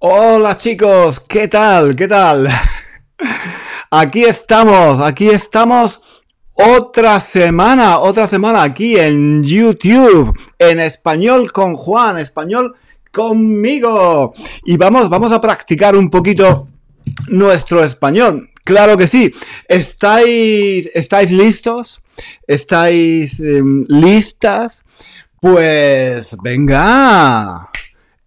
Hola chicos, ¿qué tal? ¿Qué tal? Aquí estamos, aquí estamos otra semana, otra semana aquí en YouTube, en español con Juan, español conmigo. Y vamos, vamos a practicar un poquito nuestro español. Claro que sí. ¿Estáis, estáis listos? ¿Estáis em, listas? Pues venga.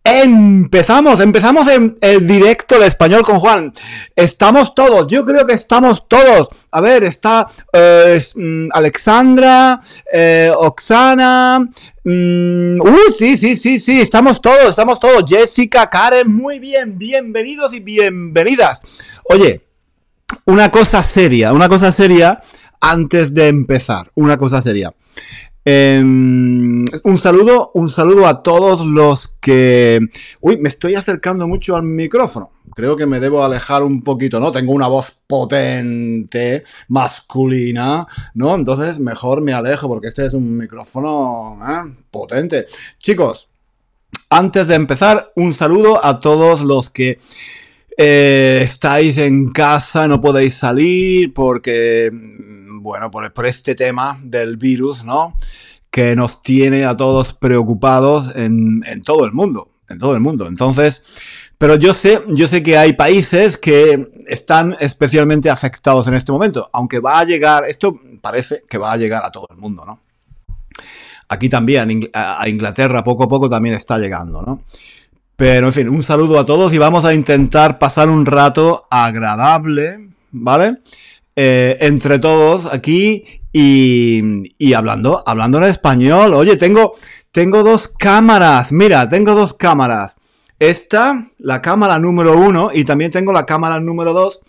Empezamos, empezamos en el directo de español con Juan. Estamos todos, yo creo que estamos todos. A ver, está eh, mm, Alexandra, eh, Oxana. Mm, uh, sí, sí, sí, sí, estamos todos, estamos todos. Jessica, Karen, muy bien, bienvenidos y bienvenidas. Oye, una cosa seria, una cosa seria antes de empezar, una cosa seria. Em, un saludo, un saludo a todos los que. Uy, me estoy acercando mucho al micrófono. Creo que me debo alejar un poquito, ¿no? Tengo una voz potente, masculina, ¿no? Entonces mejor me alejo porque este es un micrófono ¿eh? potente. Chicos, antes de empezar, un saludo a todos los que. Eh, estáis en casa, no podéis salir porque bueno, por, este tema del virus, ¿no? Que nos tiene a todos preocupados en, en todo el mundo en todo el mundo. Entonces, pero yo sé, yo sé que hay países que están especialmente afectados en este momento, aunque va a llegar, esto parece que va a llegar a todo el mundo, ¿no? Aquí también, a Inglaterra poco a poco también está llegando, ¿no? Pero en fin, un saludo a todos y vamos a intentar pasar un rato agradable, ¿vale? Eh, entre todos aquí y, y, hablando, hablando en español. Oye, tengo, tengo dos cámaras, mira, tengo dos cámaras. Esta, la cámara número uno, y también tengo la cámara número dos,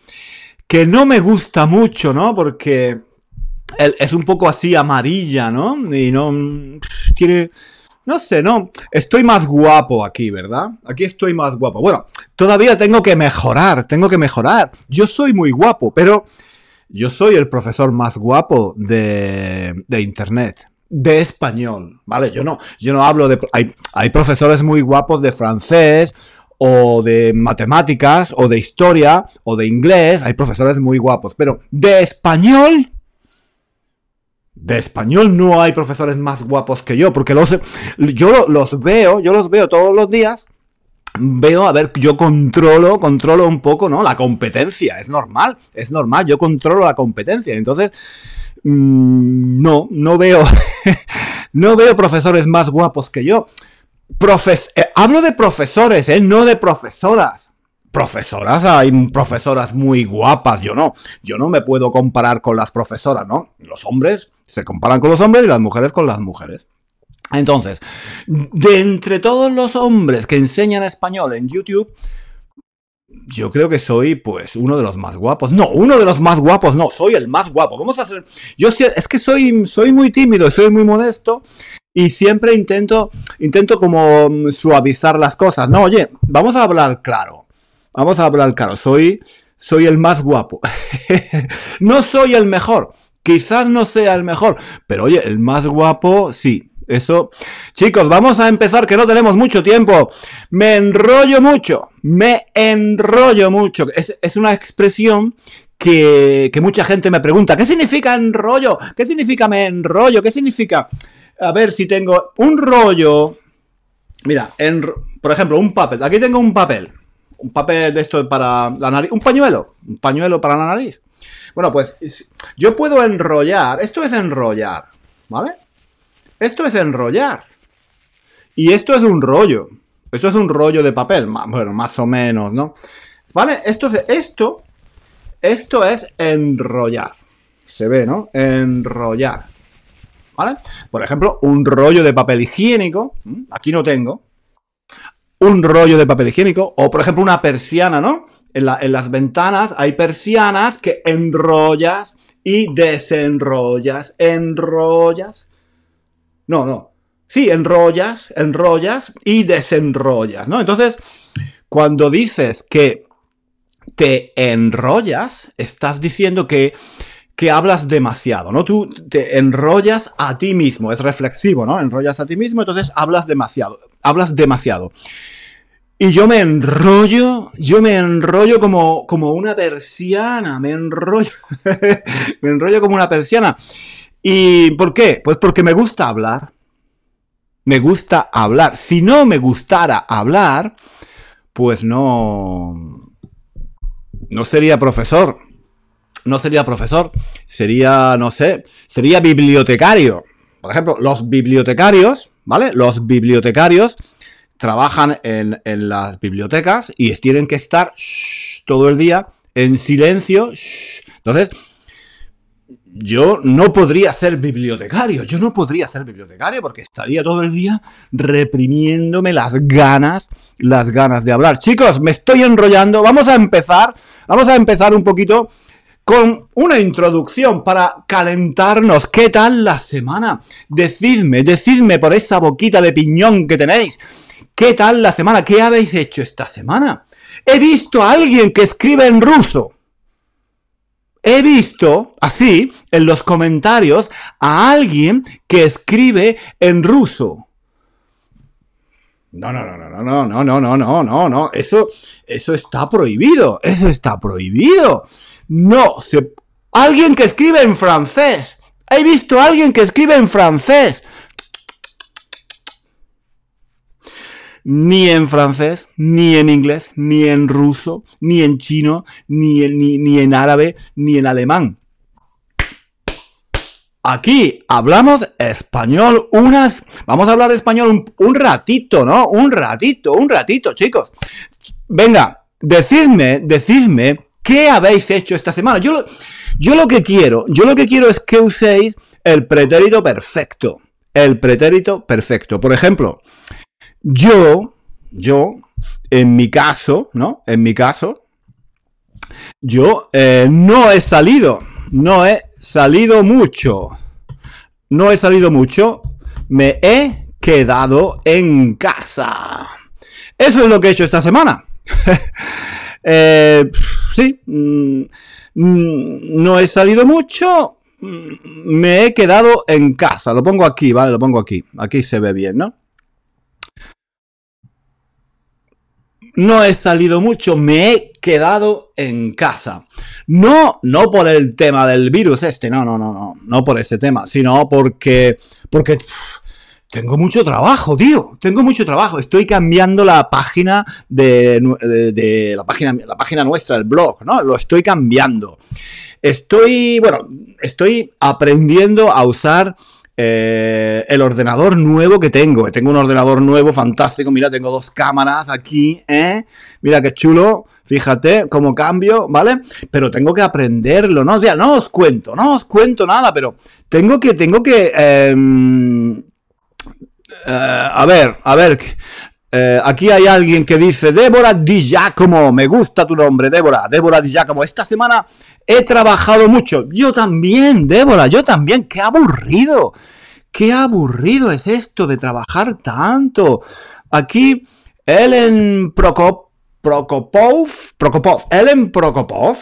que no me gusta mucho, ¿no? Porque es un poco así amarilla, ¿no? Y no tiene, no sé, no. Estoy más guapo aquí, ¿verdad? Aquí estoy más guapo. Bueno, todavía tengo que mejorar, tengo que mejorar. Yo soy muy guapo, pero yo soy el profesor más guapo de, de Internet de español, ¿vale? Yo no, yo no hablo de... Hay, profesores muy guapos de francés o de matemáticas o de historia o de inglés, hay profesores muy guapos, pero de español... De español no hay profesores más guapos que yo, porque los, yo los veo, yo los veo todos los días veo, a ver, yo controlo, controlo un poco, ¿no? La competencia, es normal, es normal, yo controlo la competencia. Entonces, mm, no, no veo, no veo profesores más guapos que yo. Eh, hablo de profesores, ¿eh? No de profesoras. Profesoras, hay profesoras muy guapas, yo no, yo no me puedo comparar con las profesoras, ¿no? Los hombres se comparan con los hombres y las mujeres con las mujeres. Entonces, de entre todos los hombres que enseñan español en YouTube, yo creo que soy, pues, uno de los más guapos. No, uno de los más guapos, no, soy el más guapo. Vamos a hacer. Yo es que soy, soy muy tímido, soy muy modesto. Y siempre intento, intento como mm, suavizar las cosas. No, oye, vamos a hablar claro. Vamos a hablar claro. Soy, soy el más guapo. no soy el mejor. Quizás no sea el mejor. Pero oye, el más guapo, sí. Eso. Chicos, vamos a empezar, que no tenemos mucho tiempo. Me enrollo mucho. Me enrollo mucho. Es, es una expresión que, mucha gente me pregunta. ¿Qué significa enrollo? ¿Qué significa me enrollo? ¿Qué significa? A ver si tengo un rollo. Mira, por ejemplo, un papel. Aquí tengo un papel. Un papel de esto para la nariz. Un pañuelo. Un pañuelo para la nariz. Bueno, pues yo puedo enrollar. Esto es enrollar. ¿Vale? Esto es enrollar. Y esto es un rollo. Esto es un rollo de papel. Bueno, más o menos, ¿no? ¿Vale? Esto, esto, esto es enrollar. Se ve, ¿no? Enrollar. ¿Vale? Por ejemplo, un rollo de papel higiénico. Aquí no tengo. Un rollo de papel higiénico. O, por ejemplo, una persiana, ¿no? En, en las ventanas hay persianas que enrollas y desenrollas. Enrollas no, no. Sí, enrollas, enrollas y desenrollas, ¿no? Entonces, cuando dices que te enrollas, estás diciendo que, que hablas demasiado, ¿no? Tú te enrollas a ti mismo, es reflexivo, ¿no? Enrollas a ti mismo, entonces hablas demasiado, hablas demasiado. Y yo me enrollo, yo me enrollo como, como una persiana, me enrollo, me enrollo como una persiana. ¿Y por qué? Pues porque me gusta hablar. Me gusta hablar. Si no me gustara hablar, pues no... No sería profesor. No sería profesor. Sería, no sé, sería bibliotecario. Por ejemplo, los bibliotecarios, ¿vale? Los bibliotecarios trabajan en, las bibliotecas y tienen que estar todo el día en silencio. Entonces, yo no podría ser bibliotecario, yo no podría ser bibliotecario porque estaría todo el día reprimiéndome las ganas, las ganas de hablar. Chicos, me estoy enrollando, vamos a empezar, vamos a empezar un poquito con una introducción para calentarnos. ¿Qué tal la semana? Decidme, decidme por esa boquita de piñón que tenéis. ¿Qué tal la semana? ¿Qué habéis hecho esta semana? He visto a alguien que escribe en ruso he visto así en los comentarios a alguien que escribe en ruso. No, no, no, no, no, no, no, no, no, no, no, eso, eso está prohibido, eso está prohibido. No, se... alguien que escribe en francés. He visto a alguien que escribe en francés. ni en francés, ni en inglés, ni en ruso, ni en chino, ni en, árabe, ni en alemán. Aquí hablamos español unas... Vamos a hablar español un, ratito, ¿no? Un ratito, un ratito, chicos. Venga, decidme, decidme qué habéis hecho esta semana. Yo, yo lo que quiero, yo lo que quiero es que uséis el pretérito perfecto. El pretérito perfecto. Por ejemplo, yo, yo, en mi caso, ¿no? En mi caso, yo eh, no he salido, no he salido mucho, no he salido mucho, me he quedado en casa. Eso es lo que he hecho esta semana. Eh, sí, mm, mm, no he salido mucho, mm, me he quedado en casa. Lo pongo aquí, ¿vale? Lo pongo aquí. Aquí se ve bien, ¿no? no he salido mucho, me he quedado en casa. No, no por el tema del virus este, no, no, no, no, no por ese tema, sino porque, porque tengo mucho trabajo, tío. Tengo mucho trabajo. Estoy cambiando la página de, de, la página, la página nuestra, el blog, ¿no? Lo estoy cambiando. Estoy, bueno, estoy aprendiendo a usar eh, el ordenador nuevo que tengo. Tengo un ordenador nuevo, fantástico. Mira, tengo dos cámaras aquí, ¿eh? Mira qué chulo. Fíjate cómo cambio, ¿vale? Pero tengo que aprenderlo, ¿no? O sea, no os cuento, no os cuento nada, pero tengo que, tengo que. Em, eh, a ver, a ver, eh, aquí hay alguien que dice, Débora Di Giacomo, me gusta tu nombre, Débora, Débora Di Giacomo. Esta semana he trabajado mucho. Yo también, Débora, yo también, qué aburrido. Qué aburrido es esto de trabajar tanto. Aquí Ellen Prokop, Prokopov, Prokopov, Ellen Prokopov,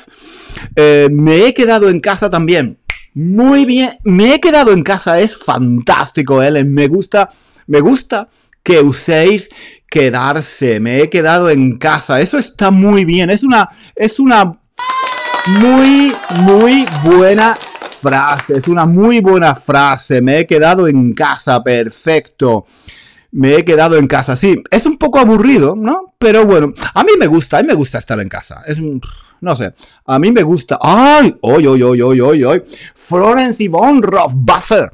eh, me he quedado en casa también. Muy bien, me he quedado en casa, es fantástico, Ellen, me gusta, me gusta que uséis quedarse, me he quedado en casa. Eso está muy bien, es una, es una muy, muy buena frase, es una muy buena frase, me he quedado en casa, perfecto. Me he quedado en casa, sí, es un poco aburrido, ¿no? Pero bueno, a mí me gusta, a mí me gusta estar en casa. Es no sé. A mí me gusta. ¡Ay! ¡Oy, ay, ay, ay, ay, oy! Florence Yvonne Rothbusser.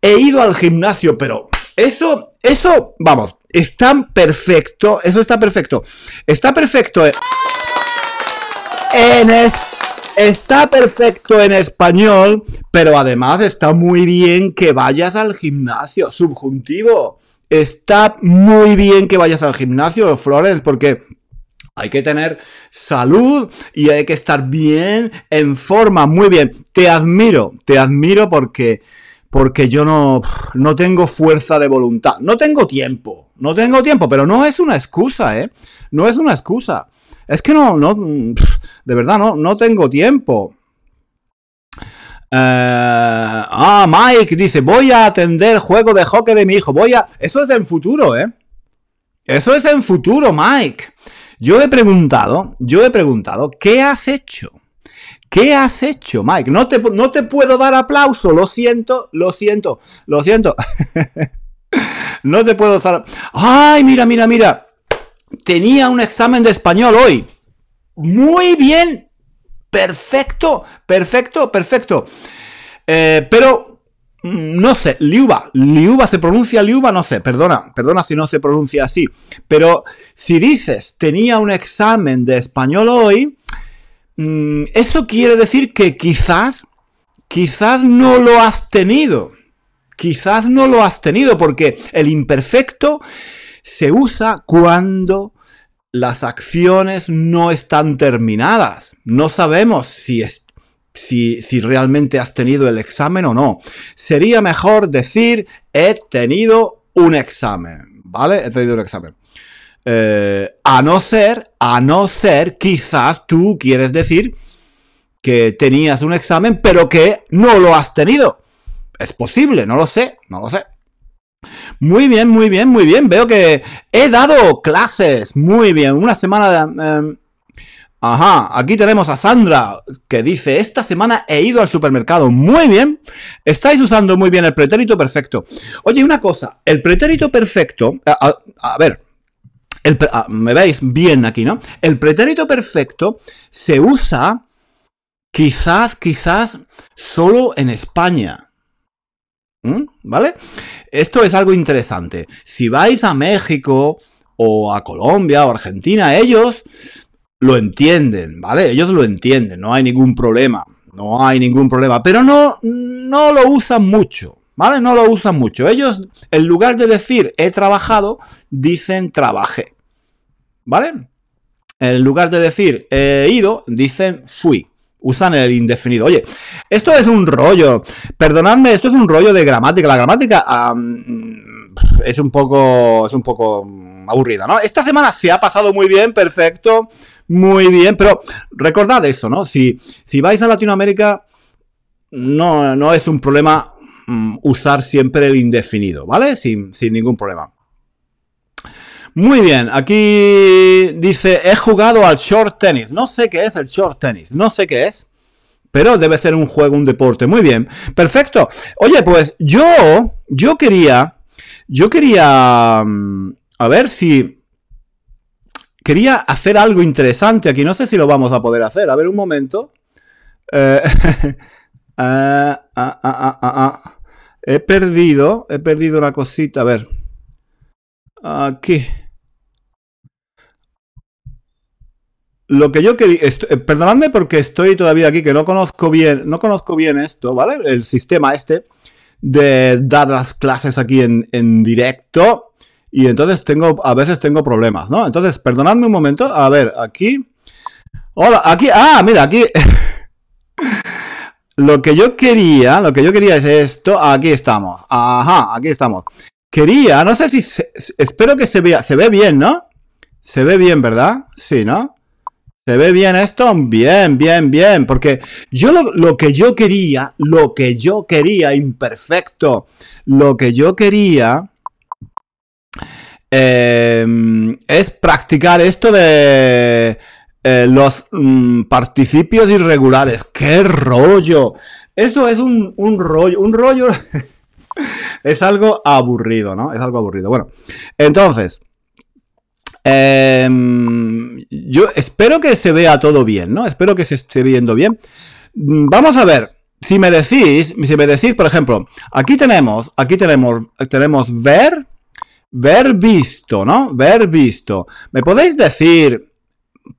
He ido al gimnasio, pero eso, eso, vamos, están perfecto, eso está perfecto. Está perfecto eh. en está perfecto en español, pero además está muy bien que vayas al gimnasio, subjuntivo. Está muy bien que vayas al gimnasio, Flores, porque hay que tener salud y hay que estar bien, en forma, muy bien. Te admiro, te admiro porque porque yo no, no tengo fuerza de voluntad, no tengo tiempo, no tengo tiempo, pero no es una excusa, ¿eh? No es una excusa. Es que no, no, de verdad, no, no tengo tiempo. Eh, ah, Mike dice, voy a atender juego de hockey de mi hijo, voy a... Eso es en futuro, ¿eh? Eso es en futuro, Mike. Yo he preguntado, yo he preguntado, ¿qué has hecho? ¿Qué has hecho, Mike? No te, no te puedo dar aplauso, lo siento, lo siento, lo siento. no te puedo dar... ¡Ay, mira, mira, mira! Tenía un examen de español hoy. Muy bien. Perfecto, perfecto, perfecto. Eh, pero, mm, no sé, Liuba, Liuba, ¿se pronuncia Liuba? No sé, perdona, perdona si no se pronuncia así. Pero si dices, tenía un examen de español hoy, Mm, eso quiere decir que quizás, quizás no lo has tenido. Quizás no lo has tenido porque el imperfecto se usa cuando las acciones no están terminadas. No sabemos si, si, realmente has tenido el examen o no. Sería mejor decir he tenido un examen. ¿Vale? He tenido un examen. Eh, a no ser, a no ser, quizás tú quieres decir que tenías un examen, pero que no lo has tenido. Es posible, no lo sé, no lo sé. Muy bien, muy bien, muy bien. Veo que he dado clases. Muy bien, una semana de... Em, ajá, aquí tenemos a Sandra que dice, esta semana he ido al supermercado. Muy bien, estáis usando muy bien el pretérito perfecto. Oye, una cosa, el pretérito perfecto, a ver, Ah, me veis bien aquí, ¿no? El pretérito perfecto se usa quizás, quizás solo en España. ¿Mm? ¿Vale? Esto es algo interesante. Si vais a México o a Colombia o Argentina, ellos lo entienden, ¿vale? Ellos lo entienden, no hay ningún problema. No hay ningún problema, pero no, no lo usan mucho. ¿Vale? No lo usan mucho. Ellos, en lugar de decir he trabajado, dicen trabajé. ¿Vale? En lugar de decir he ido, dicen fui. Usan el indefinido. Oye, esto es un rollo. Perdonadme, esto es un rollo de gramática. La gramática es un poco. es un poco aburrida, ¿no? Esta semana se ha pasado muy bien, perfecto. Muy bien, pero recordad eso, ¿no? Si, si vais a Latinoamérica. No, no es un problema Mm, usar siempre el indefinido, ¿vale? Sin, ningún problema. Muy bien, aquí dice, he jugado al short tennis. No sé qué es el short tennis, no sé qué es, pero debe ser un juego, un deporte. Muy bien, perfecto. Oye, pues yo, yo quería, yo quería, mm, a ver si... Quería hacer algo interesante aquí, no sé si lo vamos a poder hacer. A ver, un momento. Eh, Ah, ah, ah, he perdido, he perdido una cosita, a ver. Aquí. Lo que yo quería, eh, perdonadme porque estoy todavía aquí, que no conozco bien, no conozco bien esto, ¿vale? El sistema este de dar las clases aquí en, en directo y entonces tengo, a veces tengo problemas, ¿no? Entonces, perdonadme un momento, a ver, aquí. Hola, aquí, ah, mira, aquí. Lo que yo quería, lo que yo quería es esto. Aquí estamos. Ajá, aquí estamos. Quería, no sé si, espero que se vea, se ve bien, ¿no? Se ve bien, ¿verdad? Sí, ¿no? ¿Se ve bien esto? Bien, bien, bien. Porque yo lo, que yo quería, lo que yo quería, imperfecto, lo que yo quería em, es practicar esto de eh, los mm, participios irregulares. ¡Qué rollo! Eso es un, rollo. Un rollo es algo aburrido, ¿no? Es algo aburrido. Bueno, entonces... Em, yo espero que se vea todo bien, ¿no? Espero que se esté viendo bien. Mm, vamos a ver. Si me decís, si me decís, por ejemplo, aquí tenemos, aquí tenemos, tenemos ver, ver visto, ¿no? Ver visto. ¿Me podéis decir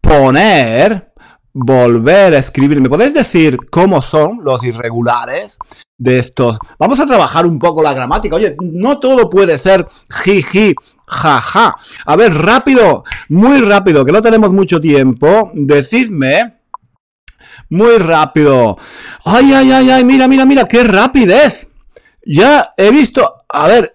poner, volver a escribir. ¿Me podéis decir cómo son los irregulares de estos? Vamos a trabajar un poco la gramática. Oye, no todo puede ser jiji, jaja. A ver, rápido, muy rápido, que no tenemos mucho tiempo. Decidme. Muy rápido. Ay, ay, ay, ay, mira, mira, mira, qué rapidez. Ya he visto, a ver,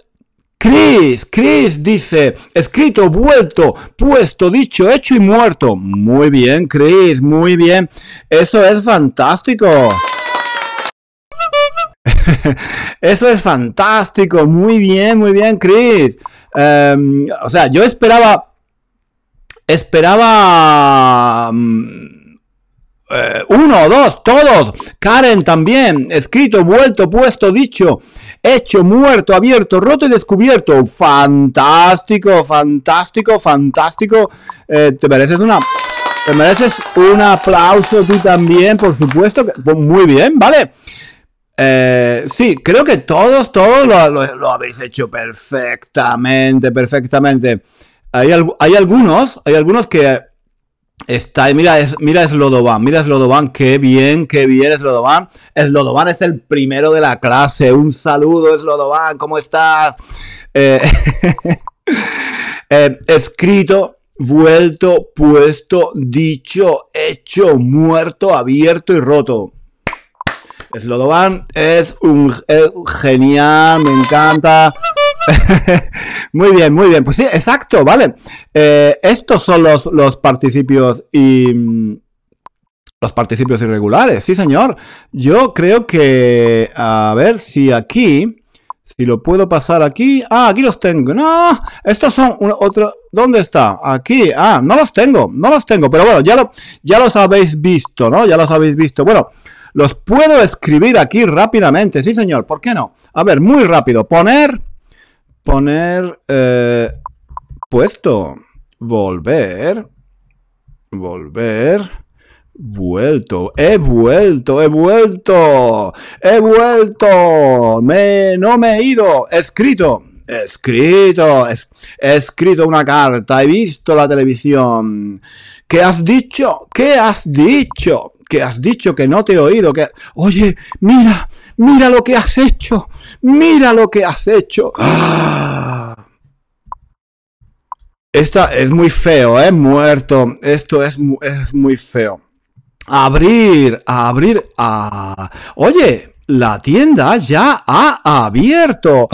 Chris, Chris dice, escrito, vuelto, puesto, dicho, hecho y muerto. Muy bien, Chris, muy bien. Eso es fantástico. Eso es fantástico, muy bien, muy bien, Chris. Em, o sea, yo esperaba, esperaba mm, eh, uno, dos, todos, Karen también, escrito, vuelto, puesto, dicho, hecho, muerto, abierto, roto y descubierto. Fantástico, fantástico, fantástico. Eh, te mereces una... Te mereces un aplauso tú también, por supuesto. Pues, muy bien, ¿vale? Eh, sí, creo que todos, todos lo, habéis hecho perfectamente, perfectamente. hay algunos, hay algunos que Está, mira, es, mira Slodoban, mira Slodoban, qué bien, qué bien Slodoban, Slodovan es el primero de la clase. Un saludo, Slodoban, ¿cómo estás? Eh, eh, escrito, vuelto, puesto, dicho, hecho, muerto, abierto y roto. Slodoban es un, es un genial, me encanta. muy bien, muy bien. Pues sí, exacto, vale. Eh, estos son los, los participios y. Mm, los participios irregulares, sí, señor. Yo creo que. A ver si aquí. Si lo puedo pasar aquí. Ah, aquí los tengo. No, estos son otro. ¿Dónde está? Aquí. Ah, no los tengo. No los tengo. Pero bueno, ya, ya los habéis visto, ¿no? Ya los habéis visto. Bueno, los puedo escribir aquí rápidamente. Sí, señor. ¿Por qué no? A ver, muy rápido. Poner Poner eh, puesto. Volver. Volver. Vuelto. He vuelto. He vuelto. He vuelto. no me he ido. Escrito. Escrito. he escrito una carta. He visto la televisión. ¿Qué has dicho? ¿Qué has dicho? que has dicho que no te he oído, que, oye, mira, mira lo que has hecho, mira lo que has hecho. Ah. Esta es muy feo, ¿eh? Muerto. Esto es, es muy feo. Abrir, abrir. Ah. Oye, la tienda ya ha abierto.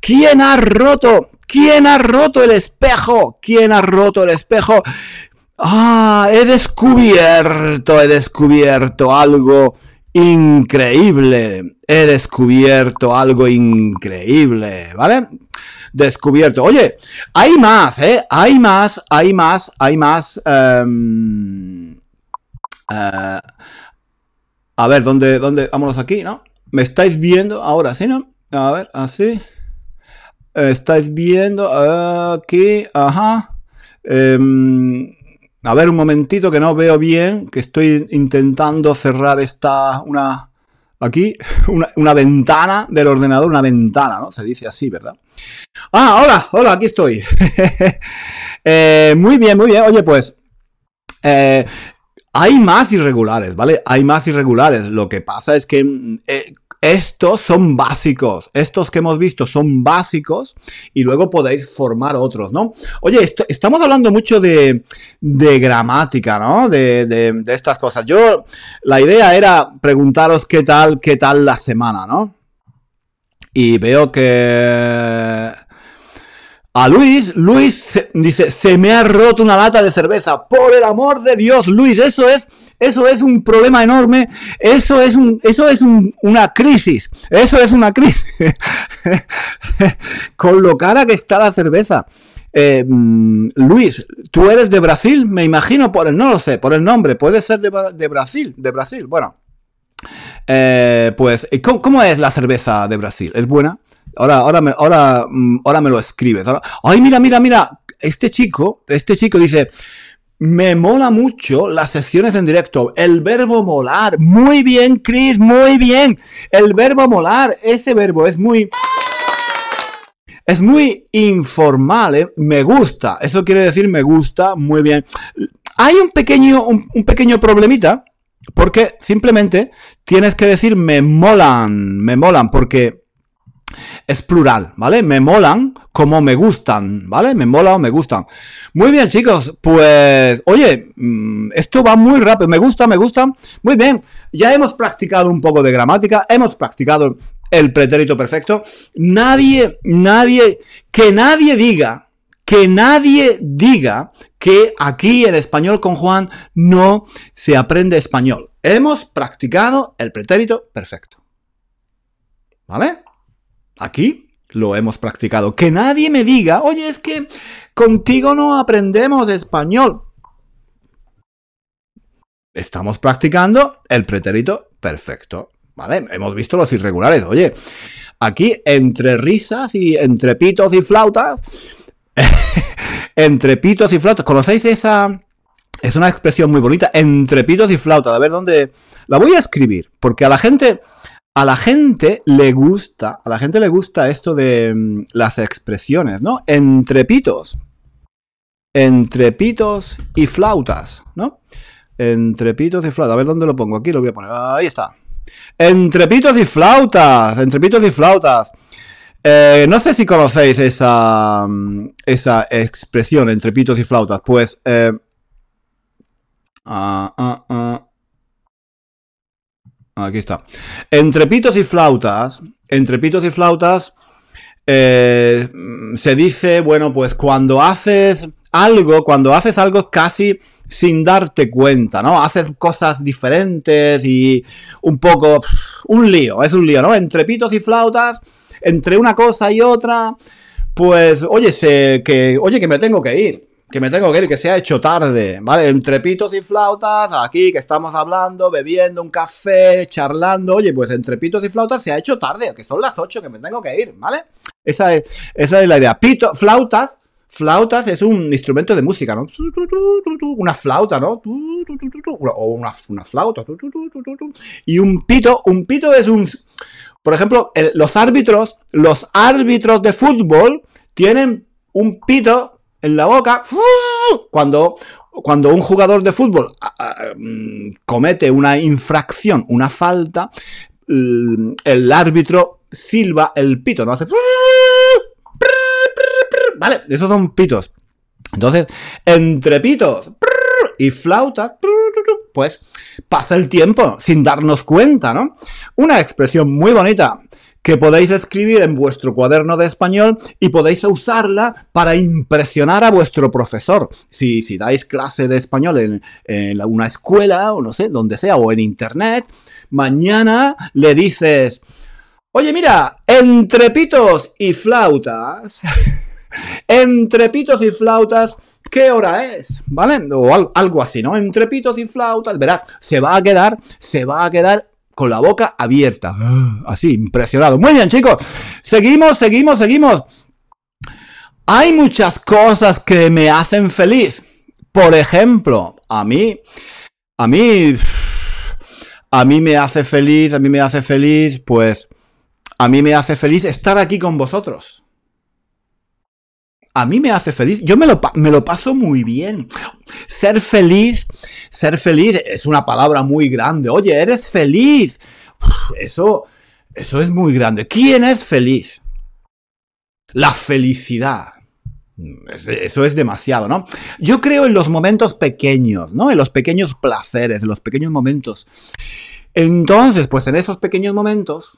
¿Quién ha roto? ¿Quién ha roto el espejo? ¿Quién ha roto el espejo? Ah, he descubierto, he descubierto algo increíble. He descubierto algo increíble, ¿vale? Descubierto. Oye, hay más, ¿eh? Hay más, hay más, hay más. Em, eh, a ver, ¿dónde, dónde? Vámonos aquí, ¿no? ¿Me estáis viendo ahora, sí, no? A ver, así. Estáis viendo aquí, ajá. Em, a ver, un momentito que no veo bien, que estoy intentando cerrar esta, una, aquí, una, ventana del ordenador, una ventana, ¿no? Se dice así, ¿verdad? Ah, hola, hola, aquí estoy. Eh, muy bien, muy bien. Oye, pues... Eh, hay más irregulares, ¿vale? Hay más irregulares. Lo que pasa es que mm, eh, estos son básicos, estos que hemos visto son básicos y luego podéis formar otros, ¿no? Oye, estamos hablando mucho de, gramática, ¿no? De, de estas cosas. Yo, la idea era preguntaros qué tal, qué tal la semana, ¿no? Y veo que... A Luis, Luis dice, se me ha roto una lata de cerveza. Por el amor de Dios, Luis, eso es eso es un problema enorme, eso es, un, eso es una crisis, eso es una crisis. Con lo cara que está la cerveza. Eh, Luis, tú eres de Brasil, me imagino, por el, no lo sé, por el nombre, puede ser de, Brasil, de Brasil, bueno. Eh, pues, ¿cómo, es la cerveza de Brasil? ¿Es buena? Ahora, ahora, me, ahora, mm, ahora me lo escribes. ay, mira, mira, mira. Este chico, este chico dice, me mola mucho las sesiones en directo. El verbo molar. Muy bien, Chris, muy bien. El verbo molar, ese verbo es muy... Es muy informal, ¿eh? me gusta. Eso quiere decir me gusta, muy bien. Hay un pequeño, un pequeño problemita porque simplemente tienes que decir me molan, me molan, porque es plural, ¿vale? Me molan como me gustan, ¿vale? Me mola o me gustan. Muy bien, chicos, pues, oye, mm, esto va muy rápido, me gusta, me gusta. Muy bien, ya hemos practicado un poco de gramática, hemos practicado el pretérito perfecto. Nadie, nadie, que nadie diga, que nadie diga que aquí en español con Juan no se aprende español. Hemos practicado el pretérito perfecto. ¿Vale? Aquí lo hemos practicado. Que nadie me diga, oye, es que contigo no aprendemos español. Estamos practicando el pretérito perfecto. ¿Vale? Hemos visto los irregulares. Oye, aquí entre risas y entre pitos y flautas. entre pitos y flautas. ¿Conocéis esa? Es una expresión muy bonita. Entre pitos y flautas. A ver dónde. La voy a escribir. Porque a la gente a la gente le gusta, a la gente le gusta esto de mm, las expresiones, ¿no? Entre pitos. Entre pitos y flautas, ¿no? Entre pitos y flautas. A ver dónde lo pongo. Aquí lo voy a poner. Ahí está. Entre pitos y flautas. Entre pitos y flautas. Eh, no sé si conocéis esa, mm, esa expresión entre pitos y flautas. Pues... Eh, ah, ah, ah. Aquí está. Entre pitos y flautas, entre pitos y flautas, eh, se dice, bueno, pues cuando haces algo, cuando haces algo casi sin darte cuenta, ¿no? Haces cosas diferentes y un poco, un lío, es un lío, ¿no? Entre pitos y flautas, entre una cosa y otra, pues, oye, sé que, oye, que me tengo que ir que me tengo que ir, que se ha hecho tarde, ¿vale? Entre pitos y flautas, aquí que estamos hablando, bebiendo un café, charlando, oye, pues entre pitos y flautas se ha hecho tarde, que son las 8, que me tengo que ir, ¿vale? Esa es, esa es la idea. Pito, flautas, flautas es un instrumento de música, ¿no? Una flauta, ¿no? O una, una flauta. Y un pito, un pito es un... Por ejemplo, los árbitros, los árbitros de fútbol tienen un pito en la boca. Cuando, cuando un jugador de fútbol ah, ah, mm, comete una infracción, una falta, mm, el árbitro silba el pito, ¿no? Hace... Vale, esos son pitos. Entonces, entre pitos y flauta, pues pasa el tiempo sin darnos cuenta, ¿no? Una expresión muy bonita que podéis escribir en vuestro cuaderno de español y podéis usarla para impresionar a vuestro profesor. Si, dais clase de español en, en una escuela o no sé, donde sea, o en internet, mañana le dices, oye mira, entre pitos y flautas, entre pitos y flautas, ¿qué hora es? ¿Vale? O algo así, ¿no? Entre pitos y flautas, verá, se va a quedar, se va a quedar con la boca abierta. Así, impresionado. Muy bien, chicos. Seguimos, seguimos, seguimos. Hay muchas cosas que me hacen feliz. Por ejemplo, a mí, a mí, a mí me hace feliz, a mí me hace feliz, pues, a mí me hace feliz estar aquí con vosotros a mí me hace feliz. Yo me lo, me lo paso muy bien. Ser feliz, ser feliz es una palabra muy grande. Oye, eres feliz. Eso, eso es muy grande. ¿Quién es feliz? La felicidad. Mm, eso es demasiado, ¿no? Yo creo en los momentos pequeños, ¿no? En los pequeños placeres, en los pequeños momentos. Entonces, pues en esos pequeños momentos,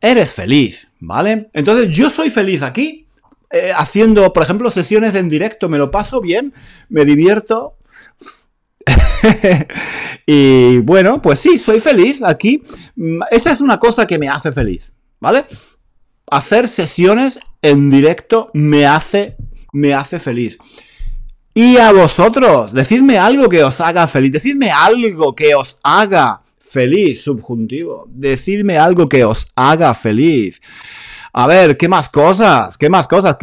eres feliz, ¿vale? Entonces, yo soy feliz aquí, eh, haciendo, por ejemplo, sesiones en directo. Me lo paso bien, me divierto. y bueno, pues sí, soy feliz aquí. Mm, esa es una cosa que me hace feliz, ¿vale? Hacer sesiones en directo me hace, me hace feliz. Y a vosotros, decidme algo que os haga feliz, decidme algo que os haga feliz, subjuntivo, decidme algo que os haga feliz. A ver, ¿qué más cosas? ¿Qué más cosas?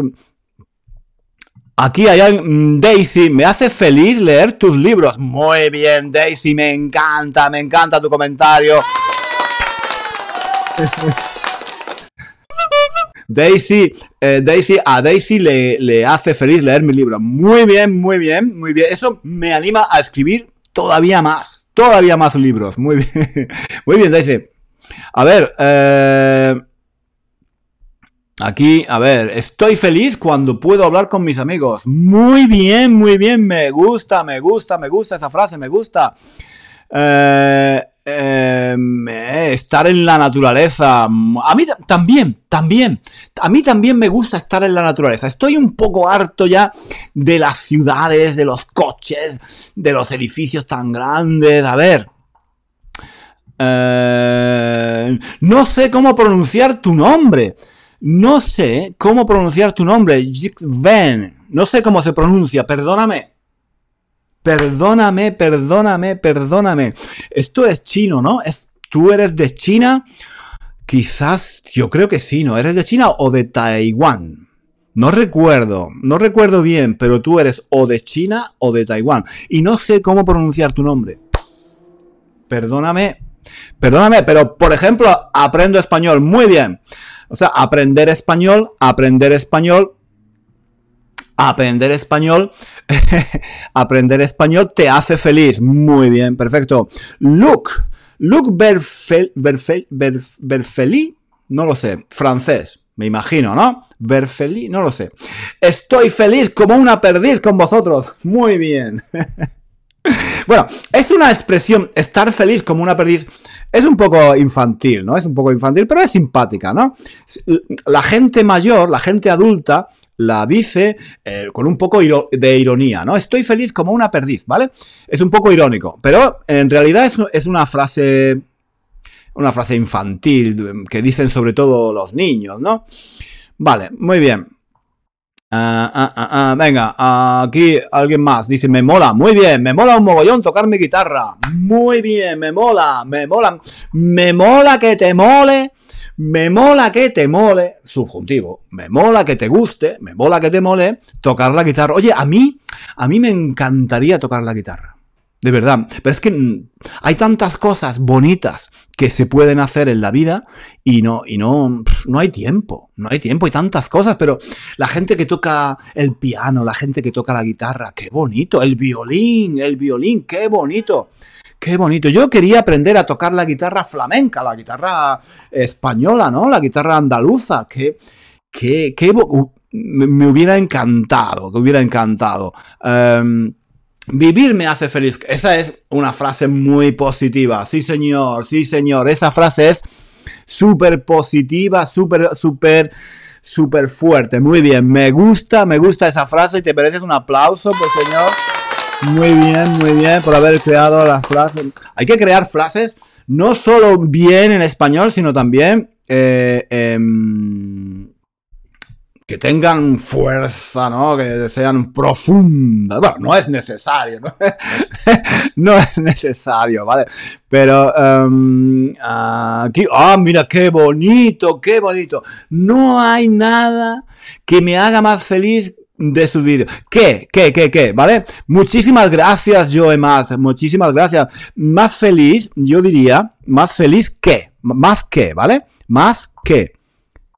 Aquí allá mm, Daisy, me hace feliz leer tus libros. Muy bien, Daisy, me encanta, me encanta tu comentario. Daisy, eh, Daisy, a Daisy le, le hace feliz leer mi libro. Muy bien, muy bien, muy bien. Eso me anima a escribir todavía más, todavía más libros. Muy bien, muy bien, Daisy. A ver, eh, Aquí, a ver, estoy feliz cuando puedo hablar con mis amigos. Muy bien, muy bien, me gusta, me gusta, me gusta esa frase, me gusta. Eh, em, eh, estar en la naturaleza. A mí también, también. A mí también me gusta estar en la naturaleza. Estoy un poco harto ya de las ciudades, de los coches, de los edificios tan grandes. A ver. Eh, no sé cómo pronunciar tu nombre. No sé cómo pronunciar tu nombre, No sé cómo se pronuncia, perdóname. Perdóname, perdóname, perdóname. Esto es chino, ¿no? Es, tú eres de China. Quizás, yo creo que sí, ¿no? ¿Eres de China o de Taiwán? No recuerdo, no recuerdo bien, pero tú eres o de China o de Taiwán. Y no sé cómo pronunciar tu nombre. Perdóname, perdóname, pero por ejemplo, aprendo español. Muy bien. O sea, aprender español, aprender español, aprender español, aprender español te hace feliz. Muy bien, perfecto. Luke, look Berfel, Berfel, ver no lo sé, francés. Me imagino, ¿no? Ver feliz, no lo sé. Estoy feliz como una perdiz con vosotros. Muy bien. Bueno, es una expresión, estar feliz como una perdiz, es un poco infantil, ¿no? Es un poco infantil, pero es simpática, ¿no? La gente mayor, la gente adulta, la dice eh, con un poco de ironía, ¿no? Estoy feliz como una perdiz, ¿vale? Es un poco irónico, pero en realidad es, es una frase, una frase infantil que dicen sobre todo los niños, ¿no? Vale, muy bien. Ah, ah, ah, ah, venga, aquí alguien más dice, me mola, muy bien, me mola un mogollón tocar mi guitarra. Muy bien, me mola, me mola, me mola que te mole, me mola que te mole, subjuntivo, me mola que te guste, me mola que te mole tocar la guitarra. Oye, a mí, a mí me encantaría tocar la guitarra de verdad. Pero es que hay tantas cosas bonitas que se pueden hacer en la vida y no, y no, no hay tiempo, no hay tiempo, y tantas cosas, pero la gente que toca el piano, la gente que toca la guitarra, qué bonito, el violín, el violín, qué bonito. Qué bonito. Yo quería aprender a tocar la guitarra flamenca, la guitarra española, ¿no? La guitarra andaluza. que, que, me, hubiera encantado, que hubiera encantado. Em, Vivir me hace feliz. Esa es una frase muy positiva. Sí, señor, sí, señor. Esa frase es súper positiva, súper, súper, súper fuerte. Muy bien, me gusta, me gusta esa frase y te mereces un aplauso, pues señor. Muy bien, muy bien por haber creado la frase. Hay que crear frases no solo bien en español, sino también en eh, em, que tengan fuerza, ¿no? Que sean profundas. Bueno, no es necesario, ¿no? es necesario, ¿vale? Pero em, aquí, ah, mira qué bonito, qué bonito. No hay nada que me haga más feliz de su vídeo. ¿Qué? ¿Qué? ¿Qué? ¿Qué? ¿Vale? Muchísimas gracias, Joe Muchísimas gracias. Más feliz, yo diría, más feliz que. Más que, ¿vale? Más que.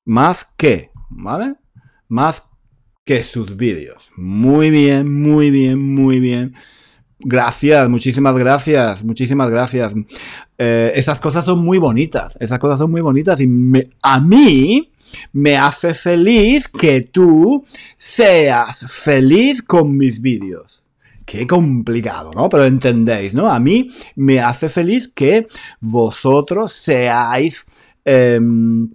Más que, ¿vale? más que sus vídeos. Muy bien, muy bien, muy bien. Gracias, muchísimas gracias, muchísimas gracias. Eh, esas cosas son muy bonitas, esas cosas son muy bonitas y a mí me hace feliz que tú seas feliz con mis vídeos. Qué complicado, ¿no? Pero entendéis, ¿no? A mí me hace feliz que vosotros seáis... Em,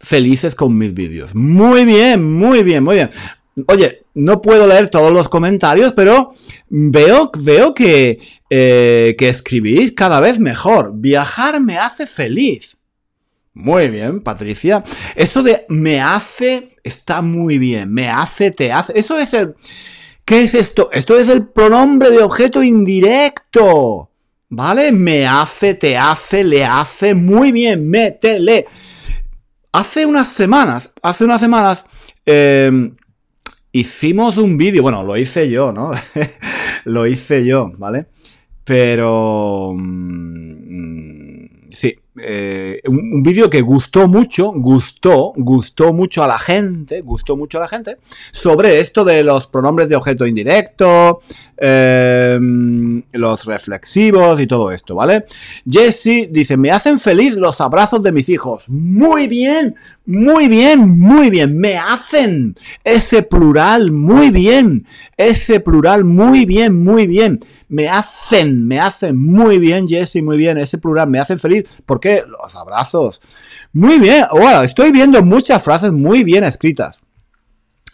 felices con mis vídeos. Muy bien, muy bien, muy bien. Oye, no puedo leer todos los comentarios, pero veo, veo que, eh, que escribís cada vez mejor. Viajar me hace feliz. Muy bien, Patricia. Eso de me hace está muy bien. Me hace, te hace. Eso es el... ¿Qué es esto? Esto es el pronombre de objeto indirecto. ¿Vale? Me hace, te hace, le hace. Muy bien, métele. Hace unas semanas, hace unas semanas, em, hicimos un vídeo, bueno, lo hice yo, ¿no? lo hice yo, ¿vale? Pero... Mm, mm, sí, eh, un, un vídeo que gustó mucho, gustó, gustó mucho a la gente, gustó mucho a la gente, sobre esto de los pronombres de objeto indirecto, Em, los reflexivos y todo esto, ¿vale? Jesse dice, me hacen feliz los abrazos de mis hijos. Muy bien, muy bien, muy bien. Me hacen ese plural, muy bien. Ese plural, muy bien, muy bien. Me hacen, me hacen muy bien, Jesse, muy bien. Ese plural, me hacen feliz. ¿Por qué? Los abrazos. Muy bien. Bueno, estoy viendo muchas frases muy bien escritas.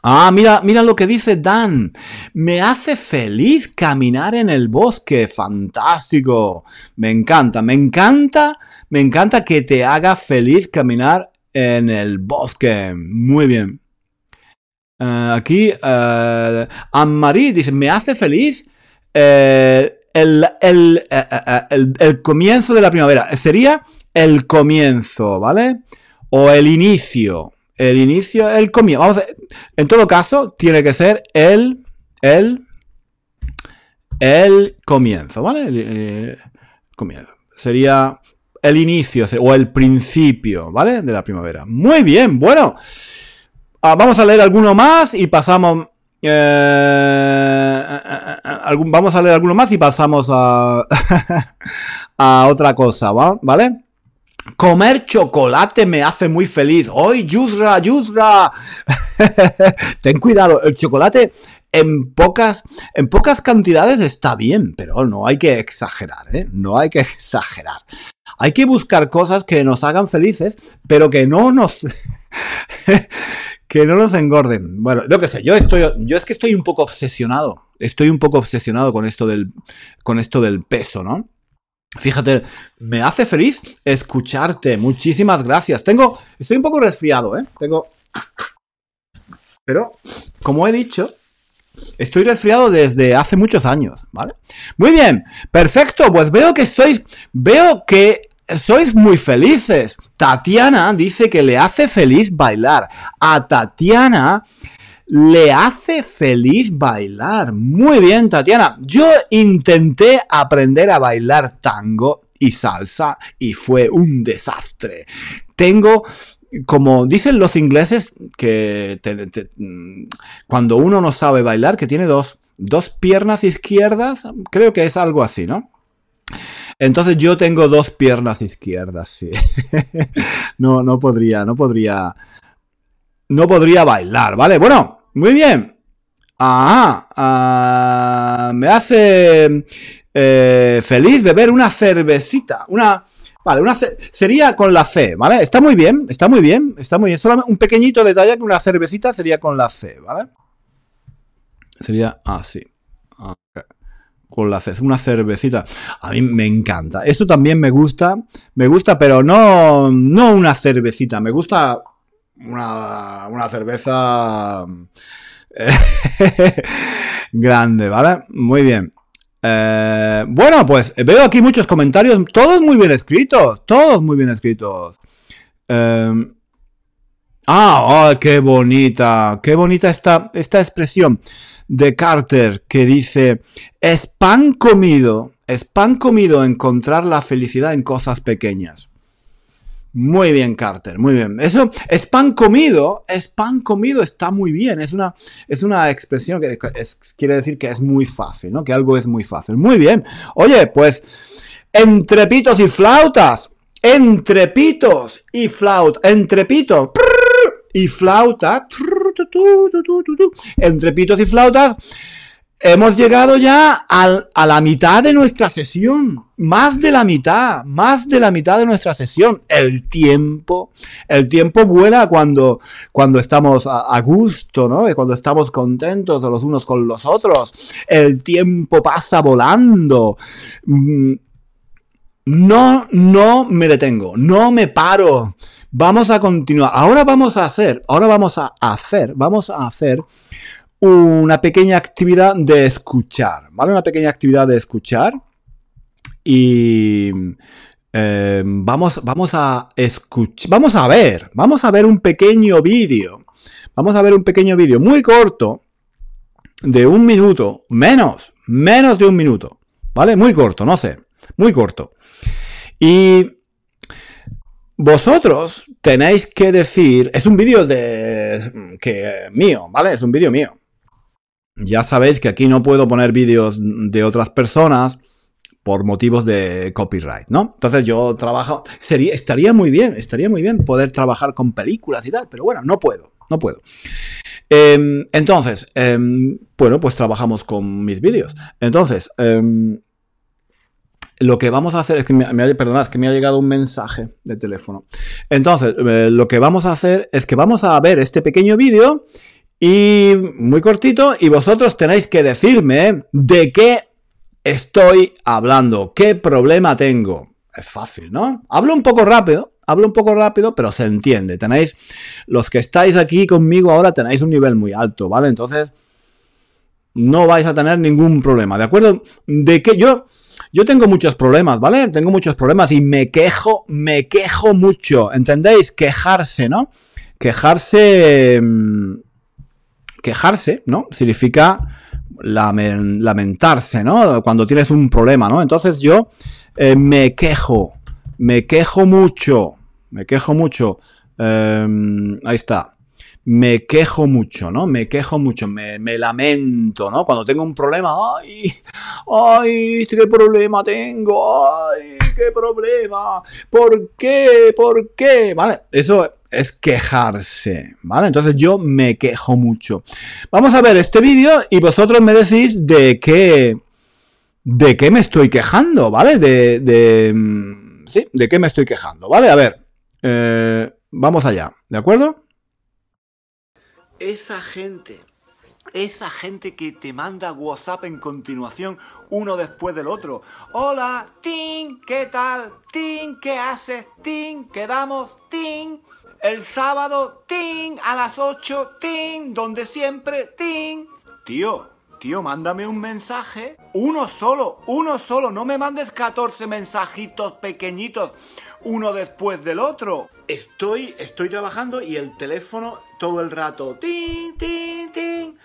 Ah, mira, mira lo que dice Dan. Me hace feliz caminar en el bosque. Fantástico. Me encanta, me encanta, me encanta que te haga feliz caminar en el bosque. Muy bien. Eh, aquí, uh, Anne-Marie dice, me hace feliz eh, el, el, comienzo de la primavera. Sería el comienzo, ¿vale? O el inicio. El inicio, el comienzo. en todo caso, tiene que ser el, el, el comienzo, ¿vale? El, eh, comienzo. Sería el inicio o el principio, ¿vale? De la primavera. Muy bien, bueno. Ah, vamos a leer alguno más y pasamos... Eh, vamos a leer alguno más y pasamos a, a otra cosa, ¿vale? Comer chocolate me hace muy feliz. ¡Hoy, Yusra, Yusra! Ten cuidado, el chocolate en pocas, en pocas cantidades está bien, pero no hay que exagerar, ¿eh? No hay que exagerar. Hay que buscar cosas que nos hagan felices, pero que no nos... que no nos engorden. Bueno, lo que sé, yo estoy, yo es que estoy un poco obsesionado. Estoy un poco obsesionado con esto del, con esto del peso, ¿no? Fíjate, me hace feliz escucharte. Muchísimas gracias. Tengo, estoy un poco resfriado, ¿eh? Tengo... Pero, como he dicho, estoy resfriado desde hace muchos años, ¿vale? Muy bien, perfecto. Pues veo que sois, veo que sois muy felices. Tatiana dice que le hace feliz bailar. A Tatiana le hace feliz bailar. Muy bien, Tatiana. Yo intenté aprender a bailar tango y salsa y fue un desastre. Tengo como dicen los ingleses, que mm, cuando uno no sabe bailar, que tiene dos, dos piernas izquierdas, creo que es algo así, ¿no? Entonces yo tengo dos piernas izquierdas, sí. no, no podría, no podría, no podría bailar, ¿vale? Bueno, muy bien. Ah, me hace eh, feliz beber una cervecita. Una. Vale, una sería con la C, ¿vale? Está muy bien, está muy bien, está muy bien. Solo un pequeñito detalle que una cervecita sería con la C, ¿vale? Sería así. Con la C, una cervecita. A mí me encanta. Esto también me gusta, me gusta, pero no, no una cervecita, me gusta una, una cerveza eh, grande, ¿vale? Muy bien. Eh, bueno, pues eh, veo aquí muchos comentarios, todos muy bien escritos, todos muy bien escritos. Em, ah, oh, qué bonita, qué bonita esta, esta expresión de Carter que dice, es pan comido, es pan comido encontrar la felicidad en cosas pequeñas. Muy bien, Carter, muy bien. Eso es pan comido, es pan comido, está muy bien. Es una, es una expresión que quiere decir que es muy fácil, ¿no? Que algo es muy fácil. Muy bien. Oye, pues, entre pitos y flautas, entre pitos y flautas, entre pitos y flauta, entre pitos y flautas Hemos llegado ya a la mitad de nuestra sesión, más de la mitad, más de la mitad de nuestra sesión. El tiempo, el tiempo vuela cuando, cuando estamos a, a gusto, ¿no? Cuando estamos contentos los unos con los otros. El tiempo pasa volando. Mm, no, no me detengo, no me paro. Vamos a continuar. Ahora vamos a hacer, ahora vamos a hacer, vamos a hacer una pequeña actividad de escuchar, ¿vale? Una pequeña actividad de escuchar y em, vamos, vamos a escuchar, vamos a ver, vamos a ver un pequeño vídeo, vamos a ver un pequeño vídeo muy corto de un minuto, menos, menos de un minuto, ¿vale? Muy corto, no sé, muy corto. Y vosotros tenéis que decir, es un vídeo de que mío, ¿vale? Es un vídeo mío. Ya sabéis que aquí no puedo poner vídeos de otras personas por motivos de copyright, ¿no? Entonces yo trabajo, sería, estaría muy bien, estaría muy bien poder trabajar con películas y tal, pero bueno, no puedo, no puedo. Em, entonces, em, bueno, pues trabajamos con mis vídeos. Entonces, em, lo que vamos a hacer es que me, es que me ha llegado un mensaje de teléfono. Entonces, eh, lo que vamos a hacer es que vamos a ver este pequeño vídeo y muy cortito, y vosotros tenéis que decirme de qué estoy hablando, qué problema tengo. Es fácil, ¿no? Hablo un poco rápido, hablo un poco rápido, pero se entiende. Tenéis, los que estáis aquí conmigo ahora tenéis un nivel muy alto, ¿vale? Entonces, no vais a tener ningún problema, ¿de acuerdo? De que yo, yo tengo muchos problemas, ¿vale? Tengo muchos problemas y me quejo, me quejo mucho, ¿entendéis? Quejarse, ¿no? Quejarse... Mm, quejarse, ¿no? Significa lamentarse, ¿no? Cuando tienes un problema, ¿no? Entonces yo eh, me quejo, me quejo mucho, me quejo mucho. Em, ahí está. Me quejo mucho, ¿no? Me quejo mucho, me, me, lamento, ¿no? Cuando tengo un problema, ¡ay! ¡ay! Este ¿Qué problema tengo? ¡ay! ¡qué problema! ¿Por qué? ¿Por qué? Vale, eso es quejarse, ¿vale? Entonces yo me quejo mucho. Vamos a ver este vídeo y vosotros me decís de qué, de qué me estoy quejando, ¿vale? De, de, mm, sí, de qué me estoy quejando, ¿vale? A ver, eh, vamos allá, ¿de acuerdo? Esa gente, esa gente que te manda WhatsApp en continuación, uno después del otro. Hola, ¿qué tal? Tin, ¿qué haces? Tin, ¿quedamos? Tin. El sábado, ting, a las 8, ting, donde siempre, ting. Tío, tío, mándame un mensaje. Uno solo, uno solo. No me mandes 14 mensajitos pequeñitos, uno después del otro. Estoy, estoy trabajando y el teléfono todo el rato, ting, ting, ting.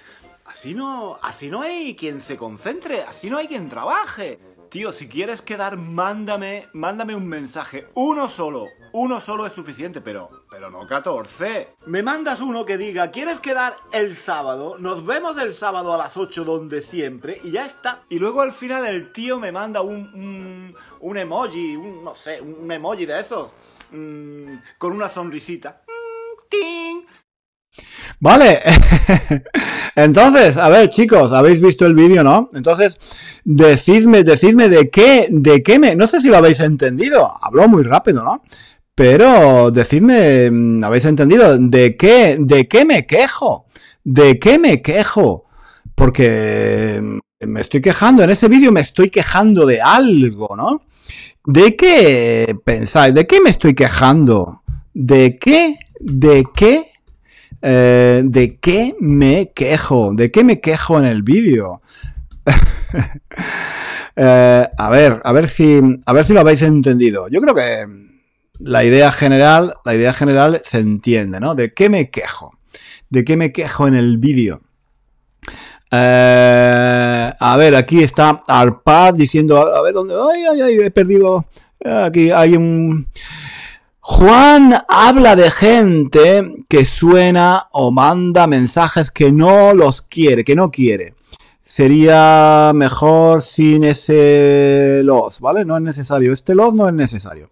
Así no, así no hay quien se concentre, así no hay quien trabaje. Tío, si quieres quedar, mándame, mándame un mensaje. Uno solo, uno solo es suficiente, pero pero no 14. Me mandas uno que diga, ¿quieres quedar el sábado? Nos vemos el sábado a las 8 donde siempre y ya está. Y luego al final el tío me manda un, un, emoji, no sé, un emoji de esos. Mm, con una sonrisita. Vale, entonces, a ver chicos, habéis visto el vídeo, ¿no? Entonces, decidme, decidme de qué, de qué me, no sé si lo habéis entendido, hablo muy rápido, ¿no? Pero decidme, mm, ¿habéis entendido? ¿De qué, de me quejo? ¿De qué me quejo? Porque mm, me estoy quejando, en ese vídeo me estoy quejando de algo, ¿no? ¿De qué pensáis? ¿De qué me estoy quejando? ¿De qué? ¿De qué? Eh, ¿De qué me quejo? ¿De qué me quejo en el vídeo? Eh, a ver, a ver si, a ver si lo habéis entendido. Yo creo que la idea general, la idea general se entiende, ¿no? ¿De qué me quejo? ¿De qué me quejo en el vídeo? Eh, a ver, aquí está Arpad diciendo, a, ver dónde, ay, ay, ay, he perdido, eh, aquí hay un... Juan habla de gente que suena o manda mensajes que no los quiere, que no quiere. Sería mejor sin ese los, ¿vale? No es necesario. Este los no es necesario.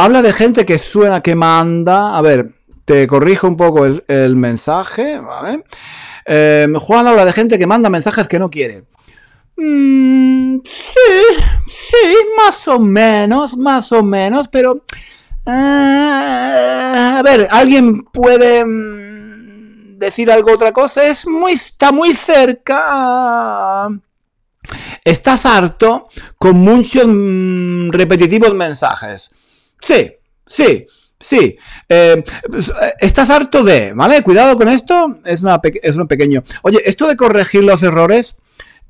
Habla de gente que suena, que manda. A ver, te corrijo un poco el, mensaje. ¿vale? Em, Juan habla de gente que manda mensajes que no quiere. Mm, sí, sí, más o menos, más o menos, pero... Eh, a ver, ¿alguien puede mm, decir algo otra cosa? Es muy, está muy cerca. Estás harto con muchos mm, repetitivos mensajes. Sí, sí. Sí, eh, estás harto de, ¿vale? Cuidado con esto, es, una es un pequeño. Oye, esto de corregir los errores,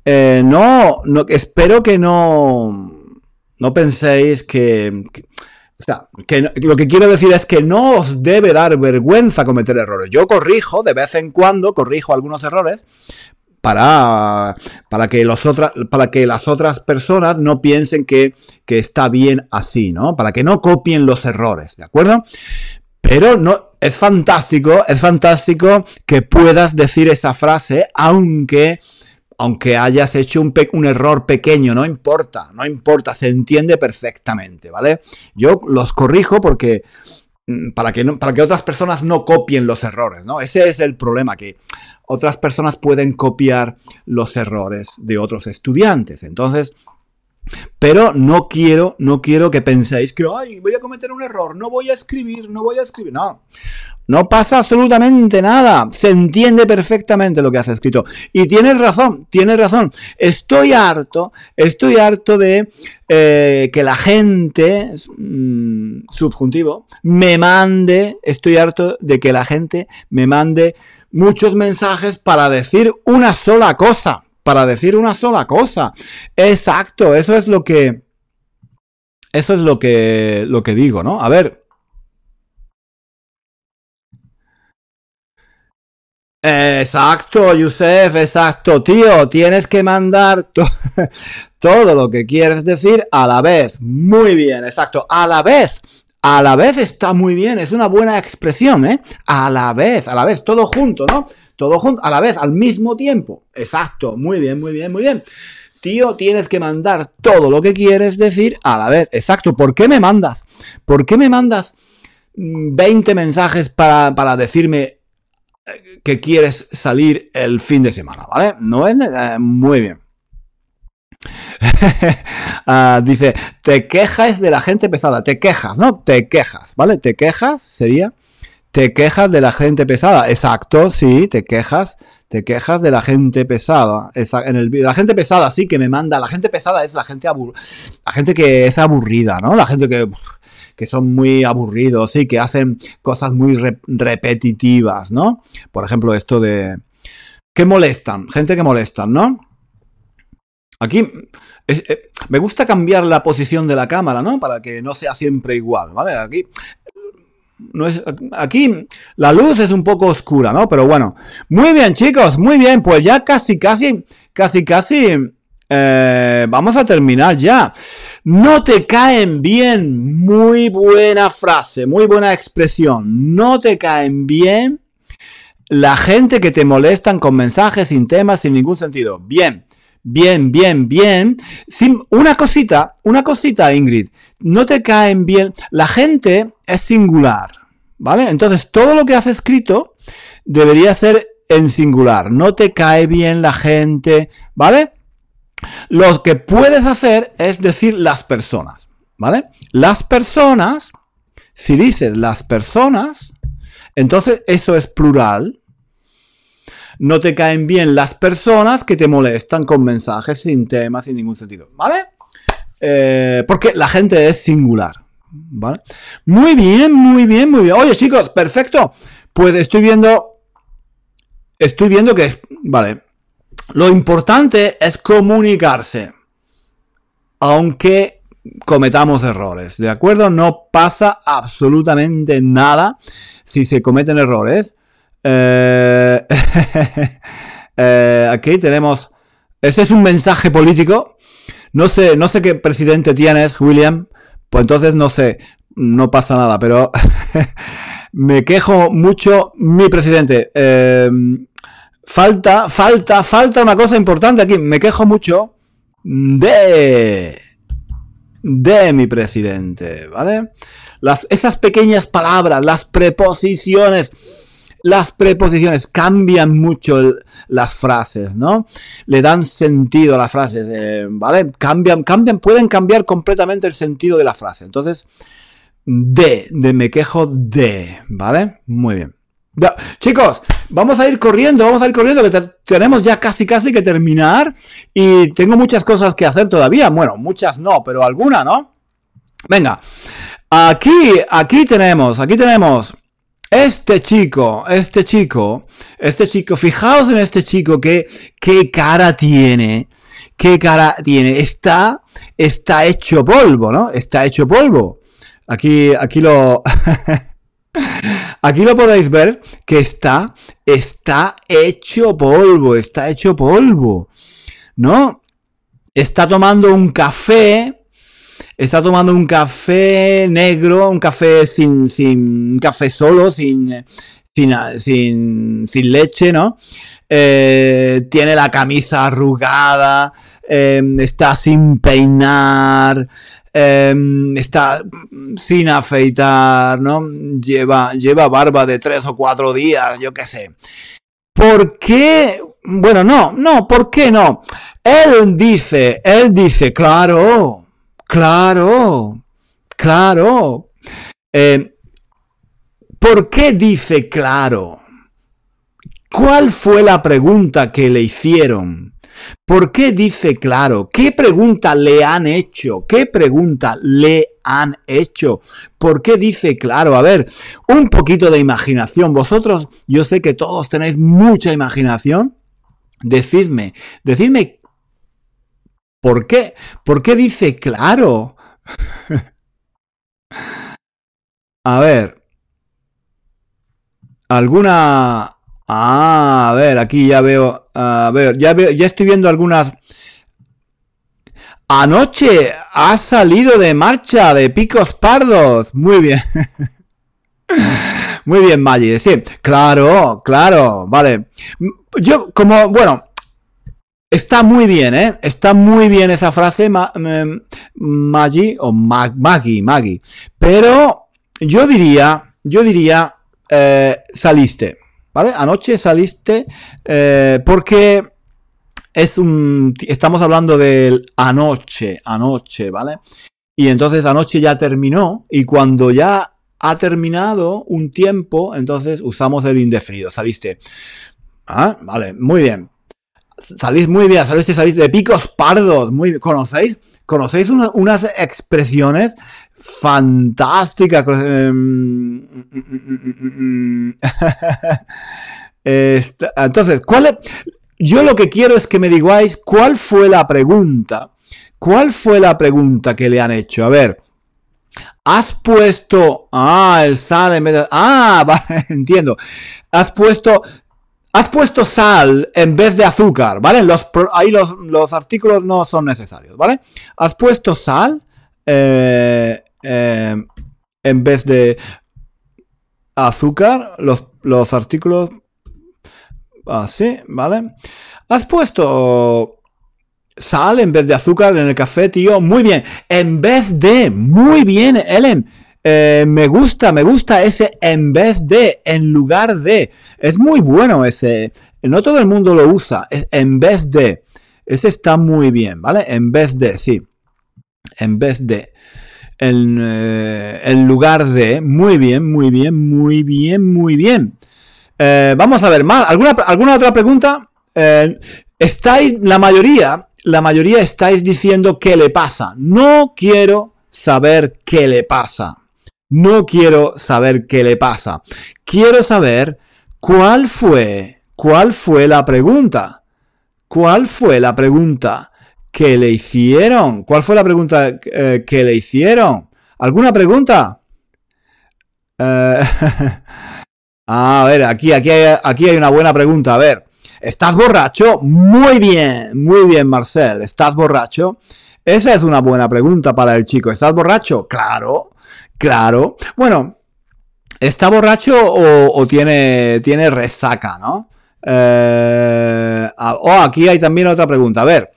eh, no, no, espero que no, no penséis que, o sea, que lo que quiero decir es que no os debe dar vergüenza cometer errores. Yo corrijo de vez en cuando, corrijo algunos errores, para, para, que, los para que las otras personas no piensen que, está bien así, ¿no? Para que no copien los errores, ¿de acuerdo? Pero no, es fantástico, es fantástico que puedas decir esa frase, aunque aunque hayas hecho un, error pequeño, no importa, no importa, se entiende perfectamente, ¿vale? Yo los corrijo porque Mm, para que, para que otras personas no copien los errores, ¿no? Ese es el problema, que otras personas pueden copiar los errores de otros estudiantes. Entonces, pero no quiero, no quiero que penséis que, voy a cometer un error, no voy a escribir, no voy a escribir. No, no pasa absolutamente nada. Se entiende perfectamente lo que has escrito. Y tienes razón, tienes razón. Estoy harto, estoy harto de eh, que la gente, mm, subjuntivo, me mande, estoy harto de que la gente me mande muchos mensajes para decir una sola cosa. Para decir una sola cosa. Exacto, eso es lo que... Eso es lo que, lo que digo, ¿no? A ver, Exacto, Yusef, exacto. Tío, tienes que mandar todo lo que quieres decir a la vez. Muy bien, exacto. A la vez. A la vez está muy bien, es una buena expresión, ¿eh? A la vez, a la vez, todo junto, ¿no? Todo junto, a la vez, al mismo tiempo. Exacto, muy bien, muy bien, muy bien. Tío, tienes que mandar todo lo que quieres decir a la vez. Exacto, ¿por qué me mandas? ¿Por qué me mandas 20 mm, mensajes para, para decirme que quieres salir el fin de semana, ¿vale? No es eh, muy bien. Ah, dice, te quejas de la gente pesada, te quejas, ¿no? Te quejas, ¿vale? Te quejas sería, te quejas de la gente pesada, exacto, sí, te quejas, te quejas de la gente pesada, en la gente pesada sí que me manda, la gente pesada es la gente la gente que es aburrida, ¿no? La gente que que son muy aburridos y que hacen cosas muy repetitivas, ¿no? Por ejemplo, esto de... que molestan, gente que molesta, ¿no? Aquí eh, eh, me gusta cambiar la posición de la cámara, ¿no? Para que no sea siempre igual, ¿vale? Aquí no es, aquí la luz es un poco oscura, ¿no? Pero bueno. Muy bien, chicos, muy bien. Pues ya casi, casi, casi, casi eh, vamos a terminar ya. No te caen bien. Muy buena frase, muy buena expresión. No te caen bien la gente que te molestan con mensajes sin temas, sin ningún sentido. Bien, bien, bien, bien. Sin, una cosita, una cosita, Ingrid. No te caen bien. La gente es singular. ¿Vale? Entonces, todo lo que has escrito debería ser en singular. No te cae bien la gente. ¿Vale? Lo que puedes hacer es decir las personas, ¿vale? Las personas, si dices las personas, entonces eso es plural. No te caen bien las personas que te molestan con mensajes sin tema, sin ningún sentido, ¿vale? Eh, porque la gente es singular, ¿vale? Muy bien, muy bien, muy bien. Oye, chicos, perfecto. Pues estoy viendo... Estoy viendo que... Vale, lo importante es comunicarse, aunque cometamos errores, ¿de acuerdo? No pasa absolutamente nada si se cometen errores. Eh, eh, aquí tenemos, este es un mensaje político. No sé, no sé qué presidente tienes, William. Pues entonces no sé, no pasa nada, pero me quejo mucho mi presidente. Eh, Falta, falta, falta una cosa importante aquí. Me quejo mucho de... de mi presidente, ¿vale? esas pequeñas palabras, las preposiciones las preposiciones cambian mucho las frases, ¿no? Le dan sentido a las frases, eh, ¿vale? Cambian, cambian, pueden cambiar completamente el sentido de la frase. Entonces, de, de me quejo de, ¿vale? Muy bien. Chicos, vamos a ir corriendo, vamos a ir corriendo, que tenemos ya casi, casi que terminar y tengo muchas cosas que hacer todavía. Bueno, muchas no, pero alguna, ¿no? Venga, aquí, aquí tenemos, aquí tenemos este chico, este chico, este chico, fijaos en este chico, que, qué cara tiene, qué cara tiene, está, está hecho polvo, ¿no? Está hecho polvo. Aquí, aquí lo... Aquí lo podéis ver que está, está hecho polvo, está hecho polvo, ¿no? Está tomando un café, está tomando un café negro, un café sin, sin un café solo, sin, sin, sin, leche, ¿no? Eh, tiene la camisa arrugada, eh, está sin peinar, Em, está sin afeitar, ¿no? Lleva, lleva barba de tres o cuatro días, yo qué sé. ¿Por qué? Bueno, no, no, ¿por qué no? Él dice, él dice, claro, claro, claro. Em, ¿Por qué dice claro? ¿Cuál fue la pregunta que le hicieron? ¿Por qué dice claro? ¿Qué pregunta le han hecho? ¿Qué pregunta le han hecho? ¿Por qué dice claro? A ver, un poquito de imaginación. Vosotros, yo sé que todos tenéis mucha imaginación. Decidme, decidme, ¿por qué? ¿Por qué dice claro? A ver, ¿alguna Ah, a ver, aquí ya veo, a ver, ya, ya estoy viendo algunas... Anoche ha salido de marcha de Picos Pardos. Muy bien. Muy bien, Maggi. Sí, claro, claro, vale. Yo, como, bueno, Está muy bien, ¿eh? Está muy bien esa frase, em, Maggi, o Maggi, Maggie, Pero yo diría, yo diría, eh, saliste. ¿vale? Anoche saliste eh, porque es un, estamos hablando del anoche, anoche, ¿vale? Y entonces anoche ya terminó y cuando ya ha terminado un tiempo, entonces usamos el indefinido, saliste. Ah, vale, muy bien. Salís muy bien, saliste, saliste de picos pardos, muy bien. ¿Conocéis? ¿Conocéis unas expresiones fantástica. Entonces, ¿cuál yo lo que quiero es que me digáis cuál fue la pregunta. ¿Cuál fue la pregunta que le han hecho? A ver. Has puesto. Ah, el sal en vez de. Ah, entiendo. Has puesto. Has puesto sal en vez de azúcar, ¿vale? Los, ahí los, los artículos no son necesarios, ¿vale? Has puesto sal eh, Em, en vez de azúcar, los, artículos así, ¿vale? Has puesto sal en vez de azúcar en el café, tío. Muy bien. En vez de. Muy bien, Ellen. Eh, me gusta, me gusta ese en vez de, en lugar de. Es muy bueno ese. No todo el mundo lo usa. en vez de. Ese está muy bien, ¿vale? En vez de, sí. En vez de en, eh, lugar de muy bien, muy bien, muy bien, muy bien. Eh, vamos a ver más. ¿Alguna, alguna otra pregunta? Eh, estáis, la mayoría, la mayoría estáis diciendo qué le pasa. No quiero saber qué le pasa. No quiero saber qué le pasa. Quiero saber cuál fue, cuál fue la pregunta. ¿Cuál fue la pregunta? ¿Qué le hicieron? ¿Cuál fue la pregunta eh, que le hicieron? ¿Alguna pregunta? Eh, ah, a ver, aquí, aquí, hay, aquí hay una buena pregunta. A ver, ¿estás borracho? Muy bien, muy bien, Marcel. ¿Estás borracho? Esa es una buena pregunta para el chico. ¿Estás borracho? Claro, claro. Bueno, ¿está borracho o, tiene, tiene resaca, no? Eh, oh, aquí hay también otra pregunta. A ver,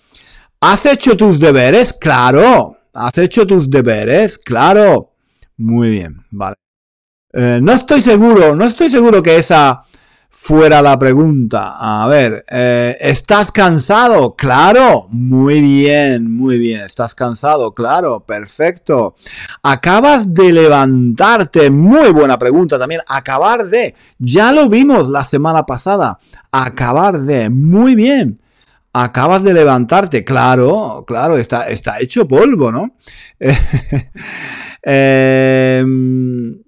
¿Has hecho tus deberes? Claro. ¿Has hecho tus deberes? Claro. Muy bien, vale. Eh, no estoy seguro, no estoy seguro que esa fuera la pregunta. A ver, eh, ¿estás cansado? Claro, muy bien, muy bien. ¿Estás cansado? Claro, perfecto. ¿Acabas de levantarte? Muy buena pregunta también. Acabar de. Ya lo vimos la semana pasada. Acabar de. Muy bien acabas de levantarte. Claro, claro, está, está hecho polvo, ¿no? Eh, eh,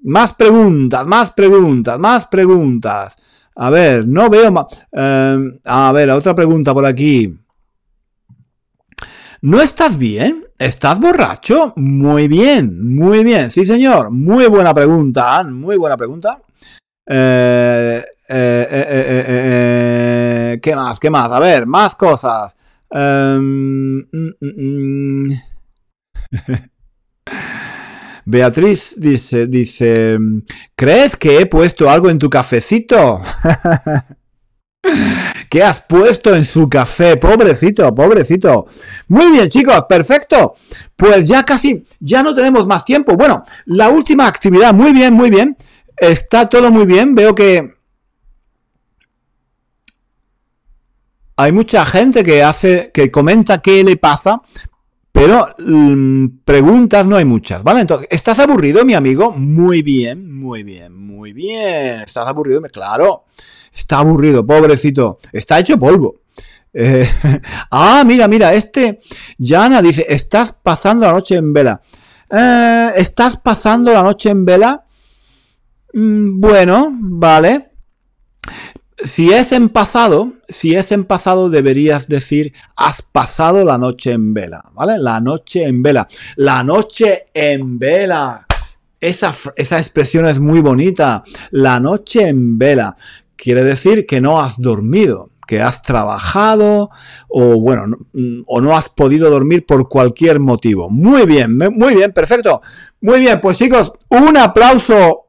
más preguntas, más preguntas, más preguntas. A ver, no veo más. Eh, a ver, otra pregunta por aquí. ¿No estás bien? ¿Estás borracho? Muy bien, muy bien. Sí, señor. Muy buena pregunta, Muy buena pregunta. Eh, eh, eh, ¿Qué más? ¿Qué más? A ver, más cosas. Em, mm, mm, mm. Beatriz dice, dice, ¿crees que he puesto algo en tu cafecito? ¿Qué has puesto en su café? Pobrecito, pobrecito. Muy bien, chicos, perfecto. Pues ya casi, ya no tenemos más tiempo. Bueno, la última actividad, muy bien, muy bien. Está todo muy bien. Veo que hay mucha gente que hace, que comenta qué le pasa, pero mm, preguntas no hay muchas, ¿vale? Entonces, ¿estás aburrido, mi amigo? Muy bien, muy bien, muy bien. ¿Estás aburrido? Claro. Está aburrido, pobrecito. Está hecho polvo. Eh, ah, mira, mira, este Jana dice, estás pasando la noche en vela. Eh, ¿Estás pasando la noche en vela? Mm, bueno, vale. Si es en pasado, si es en pasado deberías decir has pasado la noche en vela, ¿vale? La noche en vela. La noche en vela. Esa, esa expresión es muy bonita. La noche en vela. Quiere decir que no has dormido que has trabajado o bueno, o no has podido dormir por cualquier motivo. Muy bien, muy bien, perfecto. Muy bien, pues chicos, un aplauso,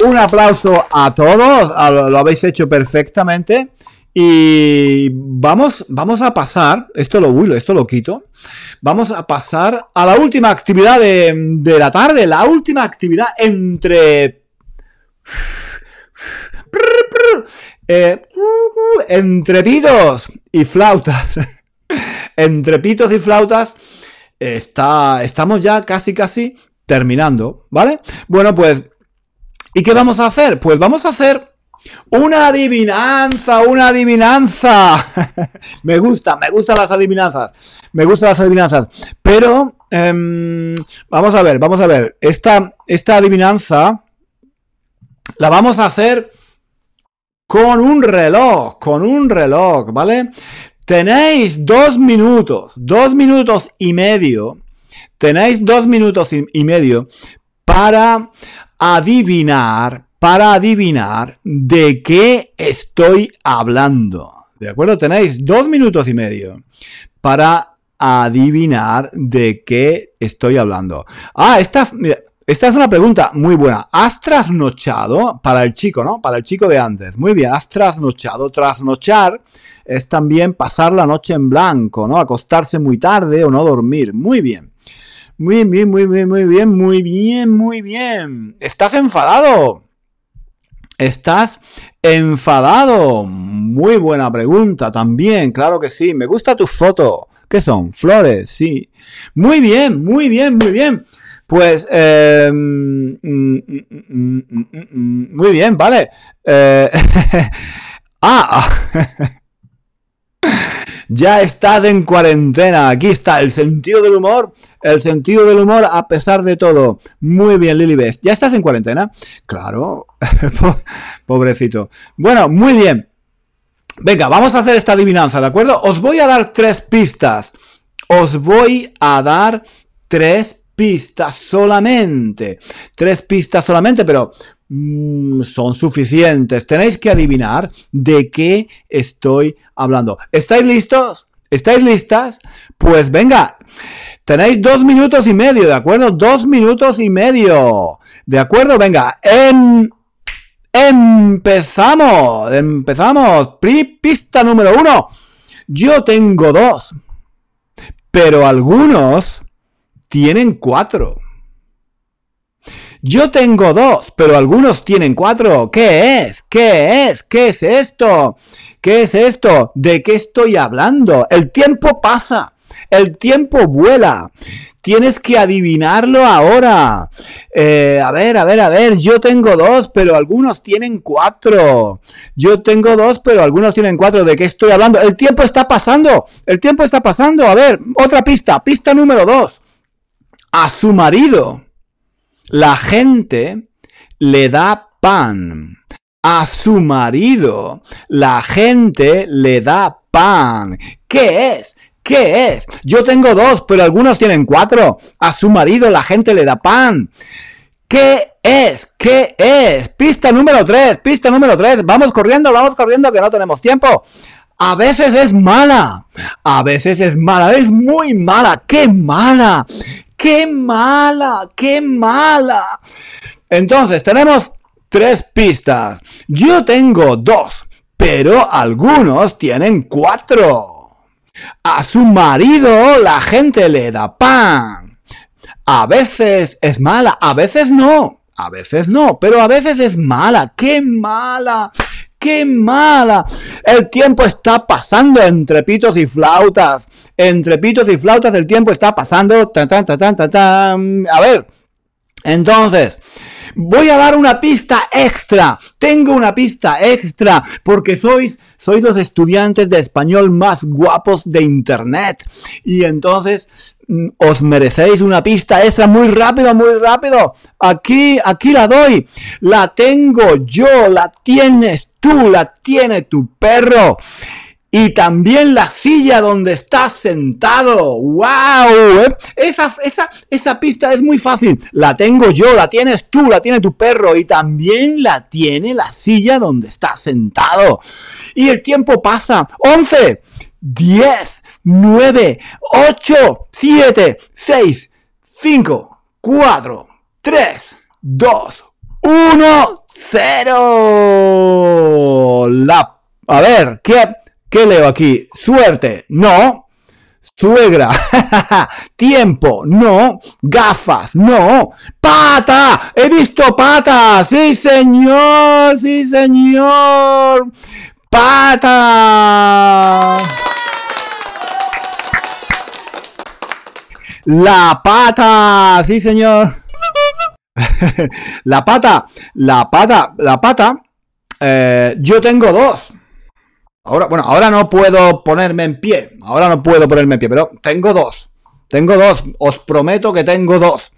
un aplauso a todos, lo, habéis hecho perfectamente. Y vamos, vamos a pasar, esto lo huilo, esto lo quito, vamos a pasar a la última actividad de, la tarde, la última actividad entre... Eh, entre pitos y flautas. entre pitos y flautas. Eh, está, estamos ya casi, casi terminando, ¿vale? Bueno, pues ¿Y qué vamos a hacer? Pues vamos a hacer una adivinanza, una adivinanza. me gusta, me gustan las adivinanzas. Me gustan las adivinanzas. Pero, em, vamos a ver, vamos a ver. Esta, esta adivinanza la vamos a hacer con un reloj, con un reloj, ¿vale? Tenéis dos minutos, dos minutos y medio. Tenéis dos minutos y medio para adivinar, para adivinar de qué estoy hablando. ¿De acuerdo? Tenéis dos minutos y medio para adivinar de qué estoy hablando. Ah, esta, es una pregunta muy buena. ¿Has trasnochado para el chico, no? Para el chico de antes. Muy bien, has trasnochado. Trasnochar es también pasar la noche en blanco, ¿no? Acostarse muy tarde o no dormir. Muy bien. Muy bien, muy bien, muy bien, muy bien, muy bien. ¿Estás enfadado? ¿Estás enfadado? Muy buena pregunta también, claro que sí. Me gusta tu foto. ¿Qué son? Flores, sí. Muy bien, muy bien, muy bien. Pues, eh, mm, mm, mm, muy bien, vale. Eh, ah. ah. ya estás en cuarentena. Aquí está el sentido del humor, el sentido del humor a pesar de todo. Muy bien, Lily Best. ¿Ya estás en cuarentena? Claro, pobrecito. Bueno, muy bien. Venga, vamos a hacer esta adivinanza, ¿de acuerdo? Os voy a dar tres pistas. Os voy a dar tres pistas solamente. Tres pistas solamente, pero Mm, son suficientes. Tenéis que adivinar de qué estoy hablando. ¿Estáis listos? ¿Estáis listas? Pues venga, tenéis dos minutos y medio, ¿de acuerdo? Dos minutos y medio. ¿De acuerdo? Venga, en... Em, empezamos, empezamos. Pista número uno. Yo tengo dos, pero algunos tienen cuatro. Yo tengo dos, pero algunos tienen cuatro. ¿Qué es? ¿Qué es? ¿Qué es esto? ¿Qué es esto? ¿De qué estoy hablando? El tiempo pasa. El tiempo vuela. Tienes que adivinarlo ahora. Eh, a ver, a ver, a ver. Yo tengo dos, pero algunos tienen cuatro. Yo tengo dos, pero algunos tienen cuatro. ¿De qué estoy hablando? El tiempo está pasando. El tiempo está pasando. A ver, otra pista. Pista número dos. A su marido la gente le da pan. A su marido, la gente le da pan. ¿Qué es? ¿Qué es? Yo tengo dos, pero algunos tienen cuatro. A su marido la gente le da pan. ¿Qué es? ¿Qué es? Pista número tres, pista número tres. Vamos corriendo, vamos corriendo que no tenemos tiempo. A veces es mala. A veces es mala. Es muy mala. ¡Qué mala! ¡Qué mala! ¡Qué mala! Entonces, tenemos tres pistas. Yo tengo dos, pero algunos tienen cuatro. A su marido la gente le da pan. A veces es mala, a veces no. A veces no, pero a veces es mala. ¡Qué mala! ¡Qué mala! El tiempo está pasando entre pitos y flautas. Entre pitos y flautas el tiempo está pasando. tan, tan, tan, A ver. Entonces, voy a dar una pista extra. Tengo una pista extra porque sois, sois los estudiantes de español más guapos de internet. Y entonces Mm, os merecéis una pista esa? muy rápido, muy rápido. Aquí, aquí la doy. La tengo yo, la tienes tú, la tiene tu perro. Y también la silla donde estás sentado. ¡Wow! ¿Eh? Esa, esa, esa pista es muy fácil. La tengo yo, la tienes tú, la tiene tu perro. Y también la tiene la silla donde estás sentado. Y el tiempo pasa. 11, 10, 9, 8, 7, 6, 5, 4, 3, 2, 1, 0. La... A ver, ¿qué, ¿qué leo aquí? Suerte, no. Suegra, tiempo, no. Gafas, no. Pata, he visto pata. Sí, señor, sí, señor. Pata. La pata, sí señor. la pata, la pata, la pata. Eh, yo tengo dos. Ahora, bueno, ahora no puedo ponerme en pie. Ahora no puedo ponerme en pie, pero tengo dos. Tengo dos. Os prometo que tengo dos.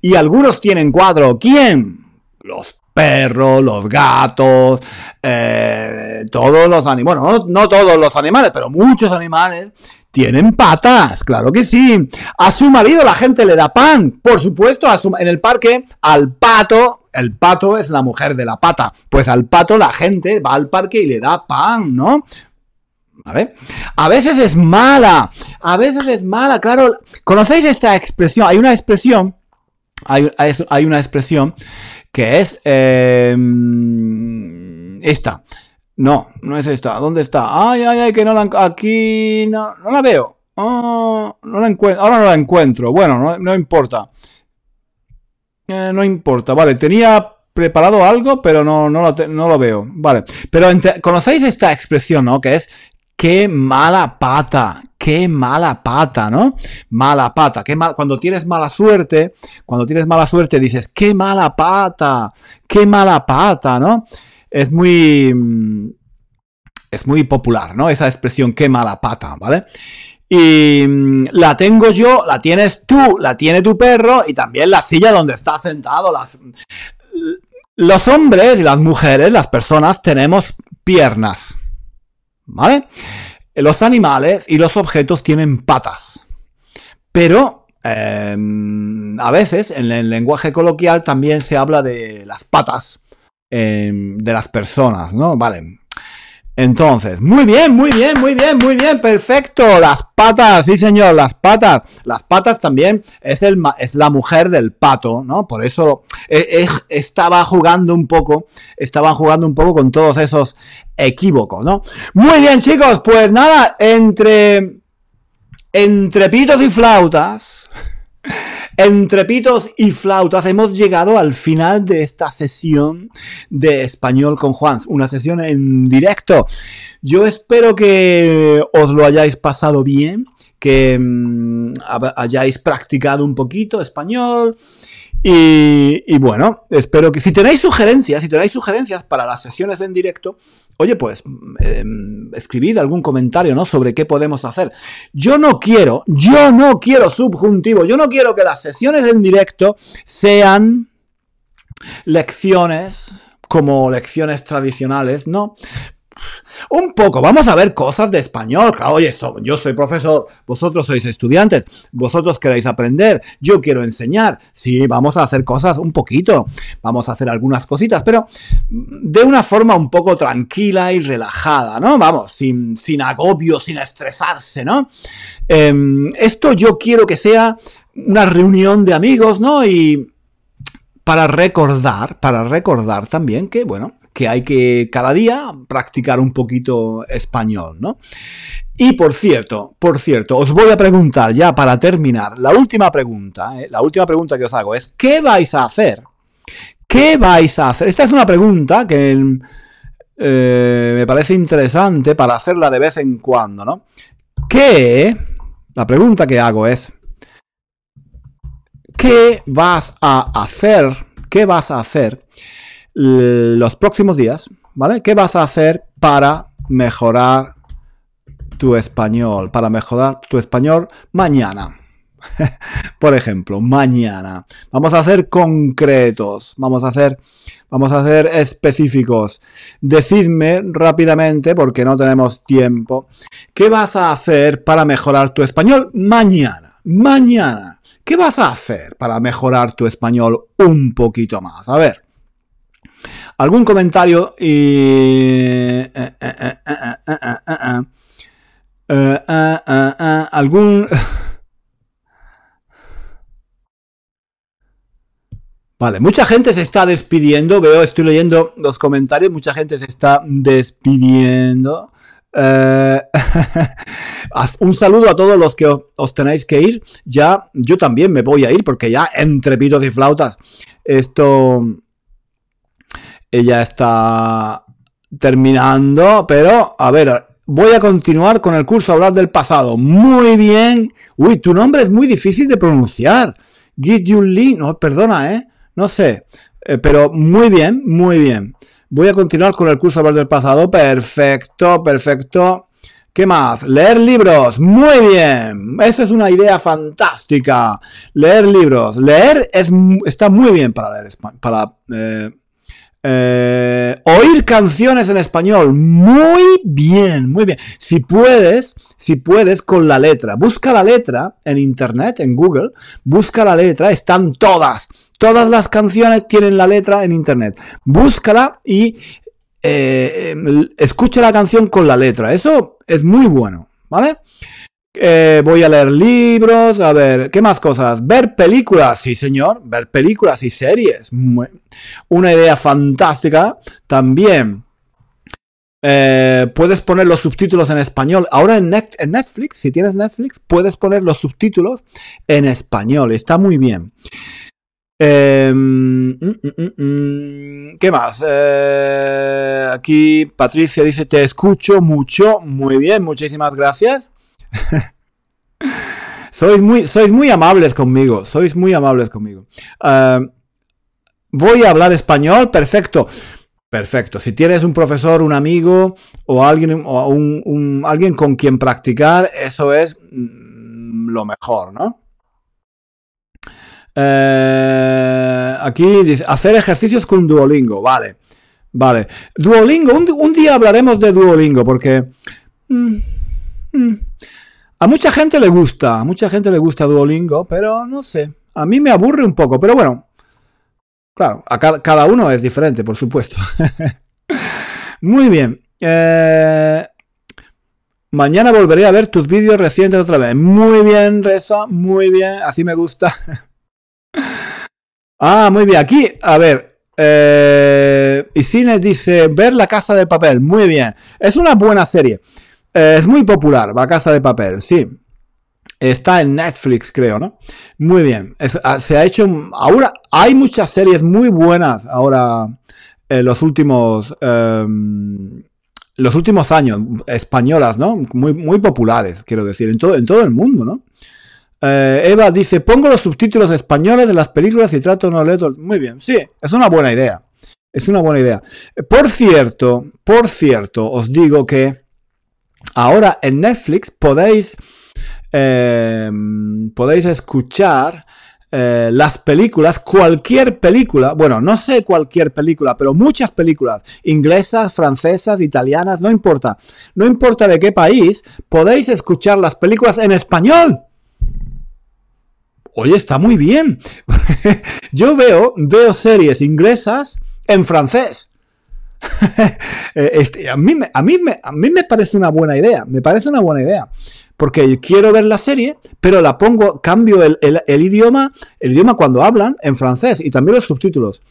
Y algunos tienen cuatro. ¿Quién? Los perros, los gatos, eh, todos los animales. Bueno, no todos los animales, pero muchos animales tienen patas, claro que sí. A su marido la gente le da pan, por supuesto, su, en el parque al pato, el pato es la mujer de la pata, pues al pato la gente va al parque y le da pan, ¿no? A veces es mala, a veces es mala, claro. ¿Conocéis esta expresión? Hay una expresión, hay, una expresión que es eh, esta. No, no es esta. ¿Dónde está? Ay, ay, ay, que no la aquí no, la veo. Ah, no la Ahora no la encuentro. Bueno, no, importa. Eh, no importa. Vale, tenía preparado algo, pero no, no, lo, veo. Vale. Pero conocéis esta expresión, ¿no? Que es qué mala pata. Qué mala pata, ¿no? Mala pata. que mal, cuando tienes mala suerte, cuando tienes mala suerte dices, qué mala pata, qué mala pata, ¿no? es muy... Mm, es muy popular, ¿no? Esa expresión quema la pata, ¿vale? Y mm, la tengo yo, la tienes tú, la tiene tu perro y también la silla donde está sentado. los hombres y las mujeres, las personas, tenemos piernas. ¿Vale? Los animales y los objetos tienen patas. Pero em, a veces en el lenguaje coloquial también se habla de las patas Em, de las personas, ¿no? Vale. Entonces, muy bien, muy bien, muy bien, muy bien, perfecto. Las patas, sí señor, las patas. Las patas también es, el, es la mujer del pato, ¿no? Por eso e, e, estaba jugando un poco, estaba jugando un poco con todos esos equívocos, ¿no? Muy bien, chicos, pues nada, entre, entre pitos y flautas. Entre pitos y flautas hemos llegado al final de esta sesión de español con Juan, una sesión en directo. Yo espero que os lo hayáis pasado bien, que mm, hayáis practicado un poquito español, y, bueno, espero que si tenéis sugerencias, si tenéis sugerencias para las sesiones en directo, oye, pues em, escribid algún comentario, ¿no? Sobre qué podemos hacer. Yo no quiero, yo no quiero subjuntivo, yo no quiero que las sesiones en directo sean lecciones como lecciones tradicionales, no un poco, vamos a ver cosas de español. Oye, esto, yo soy profesor, vosotros sois estudiantes, vosotros queréis aprender, yo quiero enseñar. Sí, vamos a hacer cosas un poquito, vamos a hacer algunas cositas, pero de una forma un poco tranquila y relajada, ¿no? Vamos, sin, sin agobio, sin estresarse, ¿no? Em, esto yo quiero que sea una reunión de amigos, ¿no? Y para recordar, para recordar también que, bueno, que hay que cada día practicar un poquito español, ¿no? Y por cierto, por cierto, os voy a preguntar ya para terminar, la última pregunta, eh, la última pregunta que os hago es, ¿qué vais a hacer? ¿Qué vais a hacer? Esta es una pregunta que eh, me parece interesante para hacerla de vez en cuando, ¿no? ¿Qué? La pregunta que hago es, ¿qué vas a hacer? ¿Qué vas a hacer los próximos días, ¿vale? ¿Qué vas a hacer para mejorar tu español? Para mejorar tu español mañana. Por ejemplo, mañana. Vamos a ser concretos. Vamos a ser, vamos a específicos. Decidme rápidamente, porque no tenemos tiempo, ¿qué vas a hacer para mejorar tu español mañana? Mañana. ¿Qué vas a hacer para mejorar tu español un poquito más? A ver. ¿Algún comentario? ¿Algún... Vale, mucha gente se está despidiendo, veo, estoy leyendo los comentarios, mucha gente se está despidiendo. un saludo a todos los que os tenéis que ir. Ya, yo también me voy a ir porque ya entre pitos y flautas esto ella está terminando, pero a ver, voy a continuar con el curso Hablar del pasado. Muy bien. Uy, tu nombre es muy difícil de pronunciar. Gid-Yun-Li. No, perdona, ¿eh? No sé. Eh, pero muy bien, muy bien. Voy a continuar con el curso Hablar del pasado. Perfecto, perfecto. ¿Qué más? Leer libros. Muy bien. Esa es una idea fantástica. Leer libros. Leer es, está muy bien para leer para eh, eh, oír canciones en español. Muy bien, muy bien. Si puedes, si puedes con la letra. Busca la letra en internet, en Google. Busca la letra. Están todas. Todas las canciones tienen la letra en internet. Búscala y eh, em, escucha la canción con la letra. Eso es muy bueno, ¿vale? Eh, voy a leer libros, a ver, ¿qué más cosas? Ver películas, sí señor, ver películas y series. Una idea fantástica también. Eh, puedes poner los subtítulos en español. Ahora en, Netflix, si tienes Netflix, puedes poner los subtítulos en español. Está muy bien. Em, mm, mm, mm, ¿Qué más? Eh, aquí Patricia dice, te escucho mucho. Muy bien, muchísimas gracias. sois, muy, sois muy amables conmigo, sois muy amables conmigo. Eh, voy a hablar español, perfecto. Perfecto. Si tienes un profesor, un amigo o alguien, o un, alguien con quien practicar, eso es mm, lo mejor, ¿no? Eh, aquí dice, hacer ejercicios con Duolingo, vale. Vale. Duolingo, un, día hablaremos de Duolingo porque... Mm, mm, a mucha gente le gusta, a mucha gente le gusta Duolingo, pero no sé, a mí me aburre un poco, pero bueno, claro, a cada, uno es diferente, por supuesto. Muy bien. Eh, mañana volveré a ver tus vídeos recientes otra vez. Muy bien, Reza, muy bien, así me gusta. ah, muy bien, aquí, a ver. Y eh, Cine dice, ver la casa de papel, muy bien. Es una buena serie. Eh, es muy popular, Va Casa de Papel, sí. Está en Netflix, creo, ¿no? Muy bien. Ah, se ha hecho. Ahora hay muchas series muy buenas ahora en eh, los últimos. Em, los últimos años, españolas, ¿no? Muy, muy populares, quiero decir, en todo, en todo el mundo, ¿no? Eh, Eva dice, pongo los subtítulos españoles de las películas y trato no leer. Muy bien, sí, es una buena idea. Es una buena idea. Por cierto, por cierto, os digo que Ahora en Netflix podéis, em, podéis escuchar eh, las películas, cualquier película, bueno, no sé cualquier película, pero muchas películas, inglesas, francesas, italianas, no importa, no importa de qué país, podéis escuchar las películas en español. Oye, está muy bien. Yo veo, veo series inglesas en francés. Este, a, mí, a, mí, a mí me parece una buena idea, me parece una buena idea. Porque yo quiero ver la serie, pero la pongo, cambio el, idioma, el idioma cuando hablan en francés y también los subtítulos.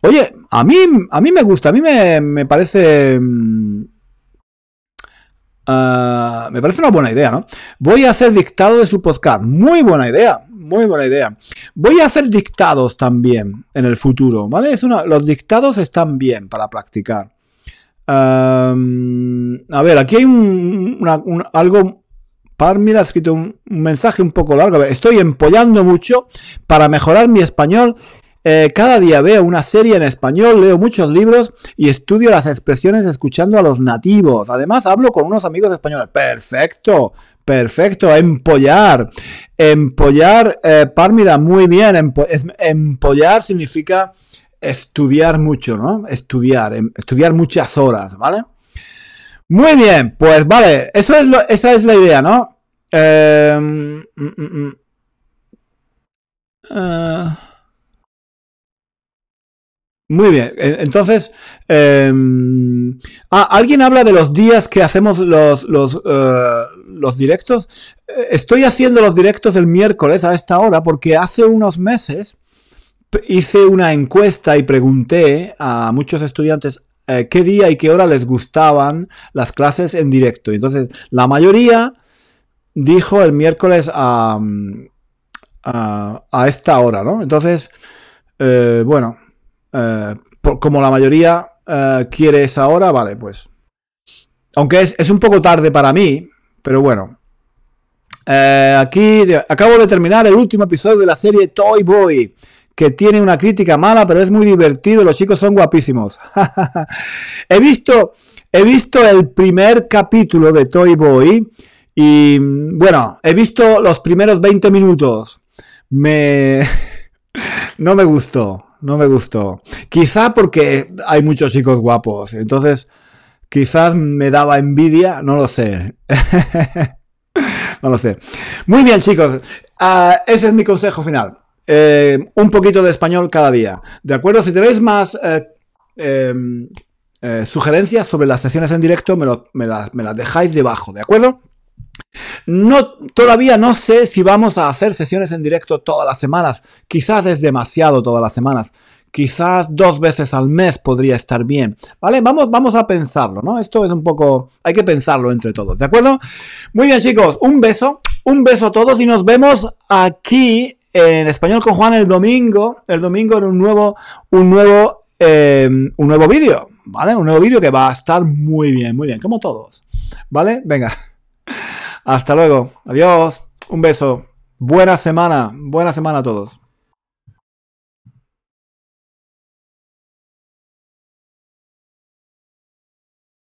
Oye, a mí, a mí me gusta, a mí me, parece... Mm, ah, me parece una buena idea, ¿no? Voy a hacer dictado de su podcast. Muy buena idea muy buena idea. Voy a hacer dictados también en el futuro, ¿vale? los dictados están bien para practicar. a ver, aquí hay un, algo Parmida ha escrito un, mensaje un poco largo. Estoy empollando mucho para mejorar mi español. Eh, cada día veo una serie en español, leo muchos libros y estudio las expresiones escuchando a los nativos. Además, hablo con unos amigos españoles. Perfecto. Perfecto, empollar. Empollar, eh, Pármida, muy bien. empollar significa estudiar mucho, ¿no? Estudiar, em, estudiar muchas horas, ¿vale? Muy bien, pues vale, esa es la idea, ¿no? Em, mm, mm, mm. Ah. muy bien, entonces, em, ah, alguien habla de los días que hacemos los, eh, los directos. Eh, estoy haciendo los directos el miércoles a esta hora porque hace unos meses hice una encuesta y pregunté a muchos estudiantes eh, qué día y qué hora les gustaban las clases en directo. Entonces, la mayoría dijo el miércoles a, mm, esta hora, ¿no? Entonces, eh, bueno, como la mayoría quiere esa hora, vale, pues. Aunque es, es un poco tarde para mí, pero bueno, eh, aquí acabo de terminar el último episodio de la serie Toy Boy, que tiene una crítica mala, pero es muy divertido, los chicos son guapísimos. he, visto, he visto el primer capítulo de Toy Boy y bueno, he visto los primeros 20 minutos. Me... no me gustó, no me gustó. Quizá porque hay muchos chicos guapos, entonces Quizás me daba envidia, no lo sé. no lo sé. Muy bien, chicos. Ah, ese es mi consejo final. Eh, un poquito de español cada día. ¿De acuerdo? Si tenéis más eh, em, eh, sugerencias sobre las sesiones en directo, me, me las dejáis debajo, ¿de acuerdo? No, todavía no sé si vamos a hacer sesiones en directo todas las semanas. Quizás es demasiado todas las semanas quizás dos veces al mes podría estar bien. ¿Vale? Vamos, vamos a pensarlo, ¿no? Esto es un poco... Hay que pensarlo entre todos, ¿de acuerdo? Muy bien, chicos, un beso. Un beso a todos y nos vemos aquí en Español con Juan el domingo. El domingo en un nuevo, un nuevo, eh, un nuevo vídeo. ¿Vale? Un nuevo vídeo que va a estar muy bien, muy bien, como todos. ¿Vale? Venga. Hasta luego. Adiós. Un beso. Buena semana. Buena semana a todos.